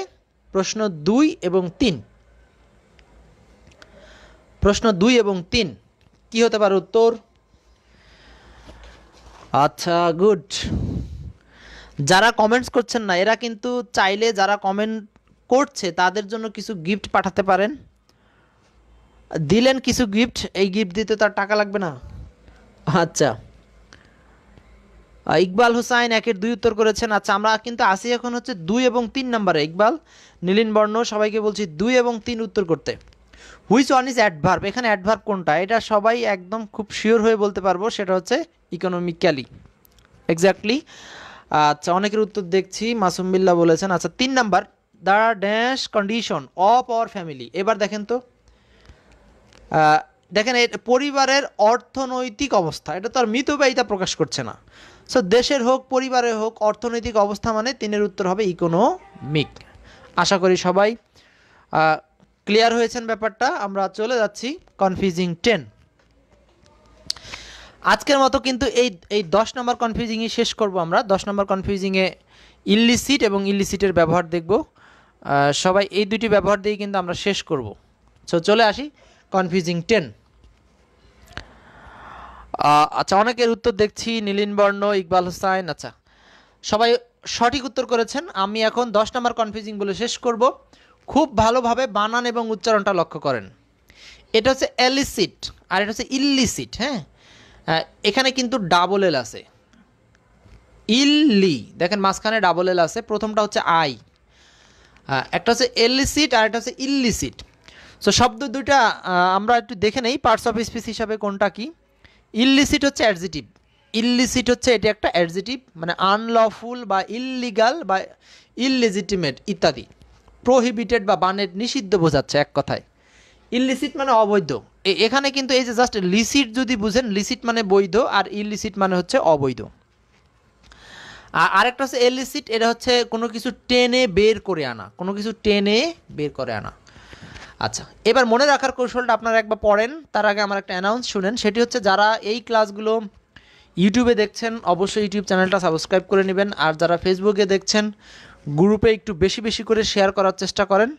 Speaker 1: প্রশ্ন দুই এবং তিন প্রশ্ন দুই এবং তিন কি হতে পারে উত্তর আচ্ছা গুড যারা কমেন্টস করছেন না এরা কিন্তু চাইলে যারা কমেন্ট করছে তাদের জন্য কিছু গিফট পাঠাতে পারেন দিলেন কিছু গিফট এই গিফট দিতে তার টাকা লাগবে না আচ্ছা ইকবাল হুসাইন একের দুই উত্তর করেছেন আচ্ছা আমরা কিন্তু আসি এখন হচ্ছে দুই এবং তিন নাম্বারে ইকবাল নীলিন বর্ণ সবাইকে বলছি দুই এবং তিন উত্তর করতে হুইচ ওয়ান ইজ অ্যাডভার্ব এখানে অ্যাডভার্ব কোনটা এটা সবাই একদম খুব শিওর হয়ে বলতে পারবো সেটা হচ্ছে ইকোনমিক্যালি এক্স্যাক্টলি আচ্ছা অনেকের উত্তর দেখছি মাসুম বিল্লা বলেছেন আচ্ছা তিন নাম্বার the dash condition of our family এবার দেখেন তো দেখেন পরিবারের অর্থনৈতিক অবস্থা এটা তো আর তা প্রকাশ করছে না সো দেশের হোক পরিবারের হোক অর্থনৈতিক অবস্থা মানে তিনের উত্তর হবে ইকোনমিক আশা করি সবাই ক্লিয়ার হয়েছেন ব্যাপারটা আমরা চলে যাচ্ছি কনফিউজিং টেন আজকের মতো কিন্তু এই এই দশ নম্বর কনফিউজিংয়ে শেষ করব আমরা দশ নম্বর কনফিউজিংয়ে ইলিসিট এবং ইলিসিটের ব্যবহার দেখব সবাই এই দুটি ব্যবহার দিয়েই কিন্তু আমরা শেষ করব সো চলে আসি কনফিউজিং টেন আচ্ছা অনেকের উত্তর দেখছি নীলিন বর্ণ ইকবাল হোসাইন আচ্ছা সবাই সঠিক উত্তর করেছেন আমি এখন দশ নম্বর কনফিউজিং বলে শেষ করব খুব ভালোভাবে বানান এবং উচ্চারণটা লক্ষ্য করেন এটা হচ্ছে অ্যালিসিট আর এটা হচ্ছে ইল্লিসিট হ্যাঁ এখানে কিন্তু ডাবল এল আছে ইল্লি দেখেন মাঝখানে ডাবল এল আছে প্রথমটা হচ্ছে আই একটা হচ্ছে এলিসিট আর একটা হচ্ছে ইল্লিসিট সো শব্দ দুইটা আমরা একটু দেখে নেই পার্টস অফ স্পিস হিসাবে কোনটা কি ইল্লিসিট হচ্ছে অ্যাডজিটিভ ইল্লিসিট হচ্ছে এটি একটা অ্যাডজিটিভ মানে আনলফুল বা ইল্লিগাল বা ইল্লিজিটিমেট ইত্যাদি প্রোহিবিটেড বা বানের নিষিদ্ধ বোঝাচ্ছে এক কথায় ইলিসিট মানে অবৈধ এখানে কিন্তু এই যে জাস্ট লিসিট যদি বুঝেন লিসিট মানে বৈধ আর ইলিসিট মানে হচ্ছে অবৈধ আর আরেকটা হচ্ছে এলিসিট এটা হচ্ছে কোনো কিছু টেনে বের করে আনা কোনো কিছু টেনে বের করে আনা আচ্ছা এবার মনে রাখার কৌশলটা আপনারা একবার পড়েন তার আগে আমার একটা অ্যানাউন্স শুনেন সেটি হচ্ছে যারা এই ক্লাসগুলো ইউটিউবে দেখছেন অবশ্যই ইউটিউব চ্যানেলটা সাবস্ক্রাইব করে নেবেন আর যারা ফেসবুকে দেখছেন গ্রুপে একটু বেশি বেশি করে শেয়ার করার চেষ্টা করেন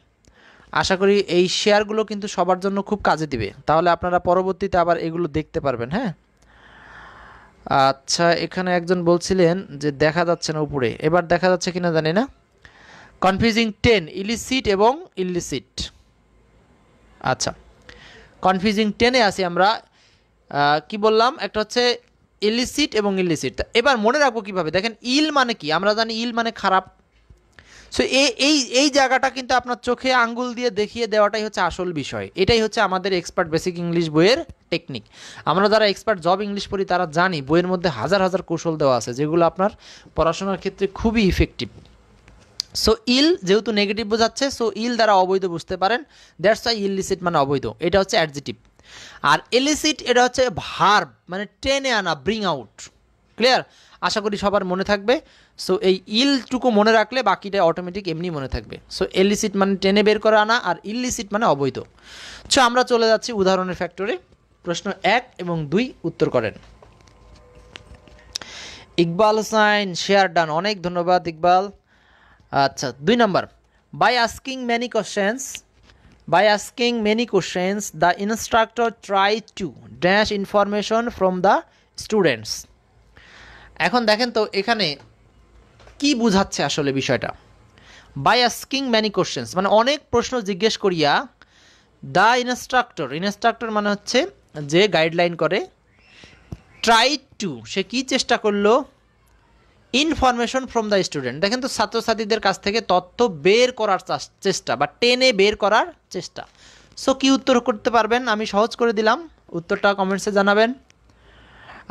Speaker 1: আশা করি এই শেয়ারগুলো কিন্তু সবার জন্য খুব কাজে দিবে তাহলে আপনারা পরবর্তীতে আবার এগুলো দেখতে পারবেন হ্যাঁ আচ্ছা এখানে একজন বলছিলেন যে দেখা যাচ্ছে না উপরে এবার দেখা যাচ্ছে কিনা জানি না কনফিউজিং টেন ইলিসিট এবং ইলিসিট আচ্ছা কনফিউজিং টেনে আসি আমরা কি বললাম একটা হচ্ছে ইলিসিট এবং ইলিসিট এবার মনে রাখবো কীভাবে দেখেন ইল মানে কি আমরা জানি ইল মানে খারাপ সো এই এই জায়গাটা কিন্তু আপনার চোখে আঙ্গুল দিয়ে দেখিয়ে দেওয়াটাই হচ্ছে আসল বিষয় এটাই হচ্ছে আমাদের এক্সপার্ট বেসিক ইংলিশ বইয়ের টেকনিক আমরা যারা এক্সপার্ট জব ইংলিশ পড়ি তারা জানি বইয়ের মধ্যে হাজার হাজার কৌশল দেওয়া আছে যেগুলো আপনার পড়াশোনার ক্ষেত্রে খুবই ইফেক্টিভ সো ইল যেহেতু নেগেটিভ বোঝাচ্ছে সো ইল দ্বারা অবৈধ বুঝতে পারেন দ্যাটস ওয়াই ইলিসিট মানে অবৈধ এটা হচ্ছে অ্যাডজেটিভ আর এলিসিট এটা হচ্ছে ভার্ব মানে টেনে আনা ব্রিং আউট ক্লিয়ার আশা করি সবার মনে থাকবে সো এই ইলটুকু মনে রাখলে বাকিটা অটোমেটিক এমনি মনে থাকবে সো এলিসিট মানে টেনে বের করে আনা আর ইলিসিট মানে অবৈধ সো আমরা চলে যাচ্ছি উদাহরণের ফ্যাক্টরে প্রশ্ন এক এবং দুই উত্তর করেন ইকবাল হোসাইন শেয়ার ডান অনেক ধন্যবাদ ইকবাল আচ্ছা দুই নম্বর by asking many questions by asking many questions the instructor try to dash information from the students এখন দেখেন তো এখানে কি বুঝাচ্ছে আসলে বিষয়টা বাই আস্কিং ম্যানি কোশ্চেন্স মানে অনেক প্রশ্ন জিজ্ঞেস করিয়া দ্য ইনস্ট্রাক্টর ইনস্ট্রাক্টর মানে হচ্ছে যে গাইডলাইন করে ট্রাই টু সে কি চেষ্টা করলো ইনফরমেশন ফ্রম দ্য স্টুডেন্ট দেখেন তো ছাত্রছাত্রীদের কাছ থেকে তথ্য বের করার চেষ্টা বা টেনে বের করার চেষ্টা সো কি উত্তর করতে পারবেন আমি সহজ করে দিলাম উত্তরটা কমেন্টসে জানাবেন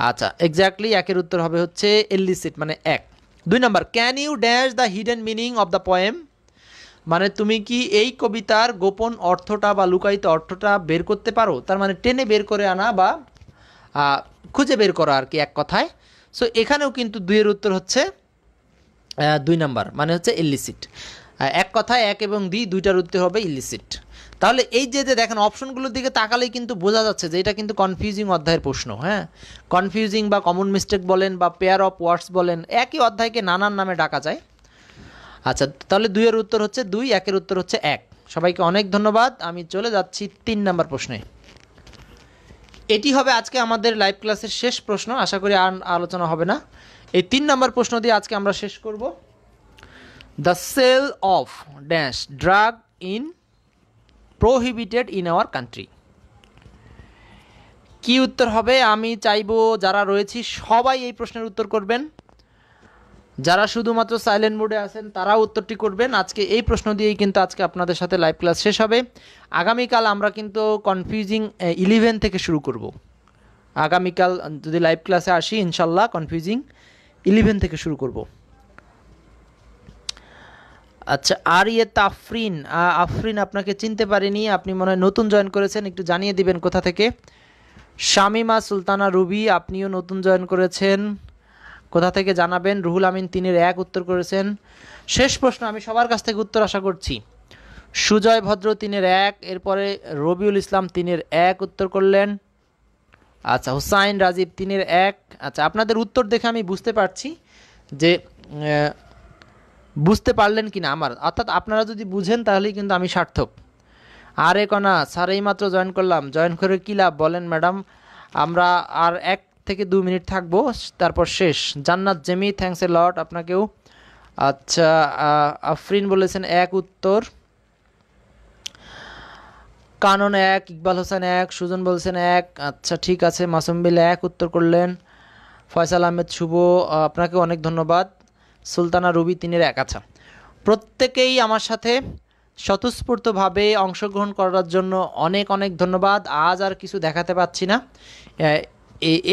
Speaker 1: আচ্ছা এক্স্যাক্টলি একের উত্তর হবে হচ্ছে এল্লিসিট মানে এক দুই নম্বর can you dash the hidden meaning of the poem মানে তুমি কি এই কবিতার গোপন অর্থটা বা লুকায়িত অর্থটা বের করতে পারো তার মানে টেনে বের করে আনা বা খুঁজে বের করা আর কি এক কথায় সো এখানেও কিন্তু দুইয়ের উত্তর হচ্ছে দুই নাম্বার মানে হচ্ছে ইলিসিট এক কথায় এক এবং দুই দুইটার উত্তর হবে ইলিসিট তাহলে এই যে যে দেখেন অপশনগুলোর দিকে তাকালেই কিন্তু বোঝা যাচ্ছে যে এটা কিন্তু কনফিউজিং অধ্যায়ের প্রশ্ন হ্যাঁ কনফিউজিং বা কমন মিস্টেক বলেন বা পেয়ার অফ ওয়ার্ডস বলেন একই অধ্যায়কে নানান নামে ডাকা যায় আচ্ছা তাহলে দুইয়ের উত্তর হচ্ছে দুই একের উত্তর হচ্ছে এক সবাইকে অনেক ধন্যবাদ আমি চলে যাচ্ছি তিন নাম্বার প্রশ্নে এটি হবে আজকে আমাদের লাইভ ক্লাসের শেষ প্রশ্ন আশা করি আর আলোচনা হবে না এই তিন নাম্বার প্রশ্ন দিয়ে আজকে আমরা শেষ করব the sale of dash drug in prohibited in our country কি উত্তর হবে আমি চাইবো যারা রয়েছি সবাই এই প্রশ্নের উত্তর করবেন যারা শুধুমাত্র সাইলেন্ট মোডে আছেন তারা উত্তরটি করবেন আজকে এই প্রশ্ন দিয়েই কিন্তু আজকে আপনাদের সাথে লাইভ ক্লাস শেষ হবে আগামীকাল আমরা কিন্তু কনফিউজিং ইলেভেন থেকে শুরু করব আগামীকাল যদি লাইভ ক্লাসে আসি ইনশাল্লাহ কনফিউজিং ইলেভেন থেকে শুরু করবো আচ্ছা আর ইয়ে তাফরিন আফরিন আপনাকে চিনতে পারিনি আপনি মনে হয় নতুন জয়েন করেছেন একটু জানিয়ে দিবেন কোথা থেকে শামিমা সুলতানা রুবি আপনিও নতুন জয়েন করেছেন কোথা থেকে জানাবেন রুহুল আমিন তিনের এক উত্তর করেছেন শেষ প্রশ্ন আমি সবার কাছ থেকে উত্তর আশা করছি সুজয় ভদ্র তিনের এক এরপরে রবিউল ইসলাম তিনের এক উত্তর করলেন আচ্ছা হুসাইন রাজীব তিনের এক আচ্ছা আপনাদের উত্তর দেখে আমি বুঝতে পারছি যে বুঝতে পারলেন কি না আমার অর্থাৎ আপনারা যদি বুঝেন তাহলেই কিন্তু আমি সার্থক আরে কনা স্যার এই মাত্র জয়েন করলাম জয়েন করে কী লাভ বলেন ম্যাডাম আমরা আর এক থেকে দু মিনিট থাকবো তারপর শেষ জান্নাত জেমি থ্যাংকস এ লট আপনাকেও আচ্ছা আফরিন বলেছেন এক উত্তর কানন এক ইকবাল হোসেন এক সুজন বলছেন এক আচ্ছা ঠিক আছে মাসুমবিল এক উত্তর করলেন ফয়সাল আহমেদ শুভ আপনাকে অনেক ধন্যবাদ সুলতানা রুবি তিনের এক আচ্ছা। প্রত্যেকেই আমার সাথে স্বতঃস্ফূর্তভাবে অংশগ্রহণ করার জন্য অনেক অনেক ধন্যবাদ আজ আর কিছু দেখাতে পাচ্ছি না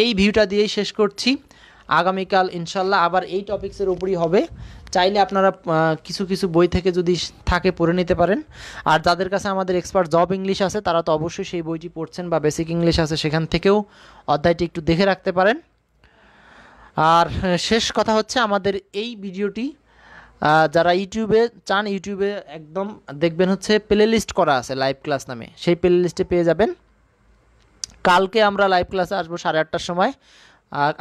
Speaker 1: এই ভিউটা দিয়েই শেষ করছি আগামীকাল ইনশাল্লাহ আবার এই টপিক্সের উপরই হবে চাইলে আপনারা কিছু কিছু বই থেকে যদি থাকে পড়ে নিতে পারেন আর যাদের কাছে আমাদের এক্সপার্ট জব ইংলিশ আছে তারা তো অবশ্যই সেই বইটি পড়ছেন বা বেসিক ইংলিশ আছে সেখান থেকেও অধ্যায়টি একটু দেখে রাখতে পারেন আর শেষ কথা হচ্ছে আমাদের এই ভিডিওটি যারা ইউটিউবে চান ইউটিউবে একদম দেখবেন হচ্ছে প্লে লিস্ট করা আছে লাইভ ক্লাস নামে সেই প্লে লিস্টে পেয়ে যাবেন কালকে আমরা লাইভ ক্লাসে আসবো সাড়ে আটটার সময়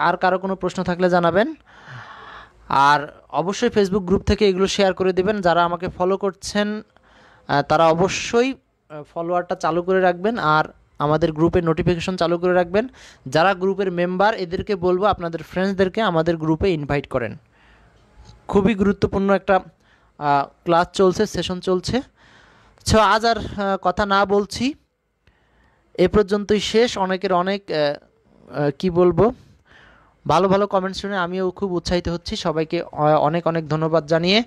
Speaker 1: আর কারো কোনো প্রশ্ন থাকলে জানাবেন আর অবশ্যই ফেসবুক গ্রুপ থেকে এগুলো শেয়ার করে দেবেন যারা আমাকে ফলো করছেন তারা অবশ্যই ফলোয়ারটা চালু করে রাখবেন আর আমাদের গ্রুপে নোটিফিকেশন চালু করে রাখবেন যারা গ্রুপের মেম্বার এদেরকে বলবো আপনাদের ফ্রেন্ডসদেরকে আমাদের গ্রুপে ইনভাইট করেন খুবই গুরুত্বপূর্ণ একটা ক্লাস চলছে সেশন চলছে ছো আজ আর কথা না বলছি এ পর্যন্তই শেষ অনেকের অনেক কি বলবো ভালো ভালো কমেন্ট শুনে আমিও খুব উৎসাহিত হচ্ছি সবাইকে অনেক অনেক ধন্যবাদ জানিয়ে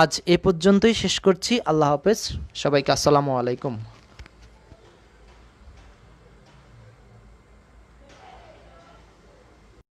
Speaker 1: আজ এ পর্যন্তই শেষ করছি আল্লাহ হাফেজ সবাইকে আসসালামু আলাইকুম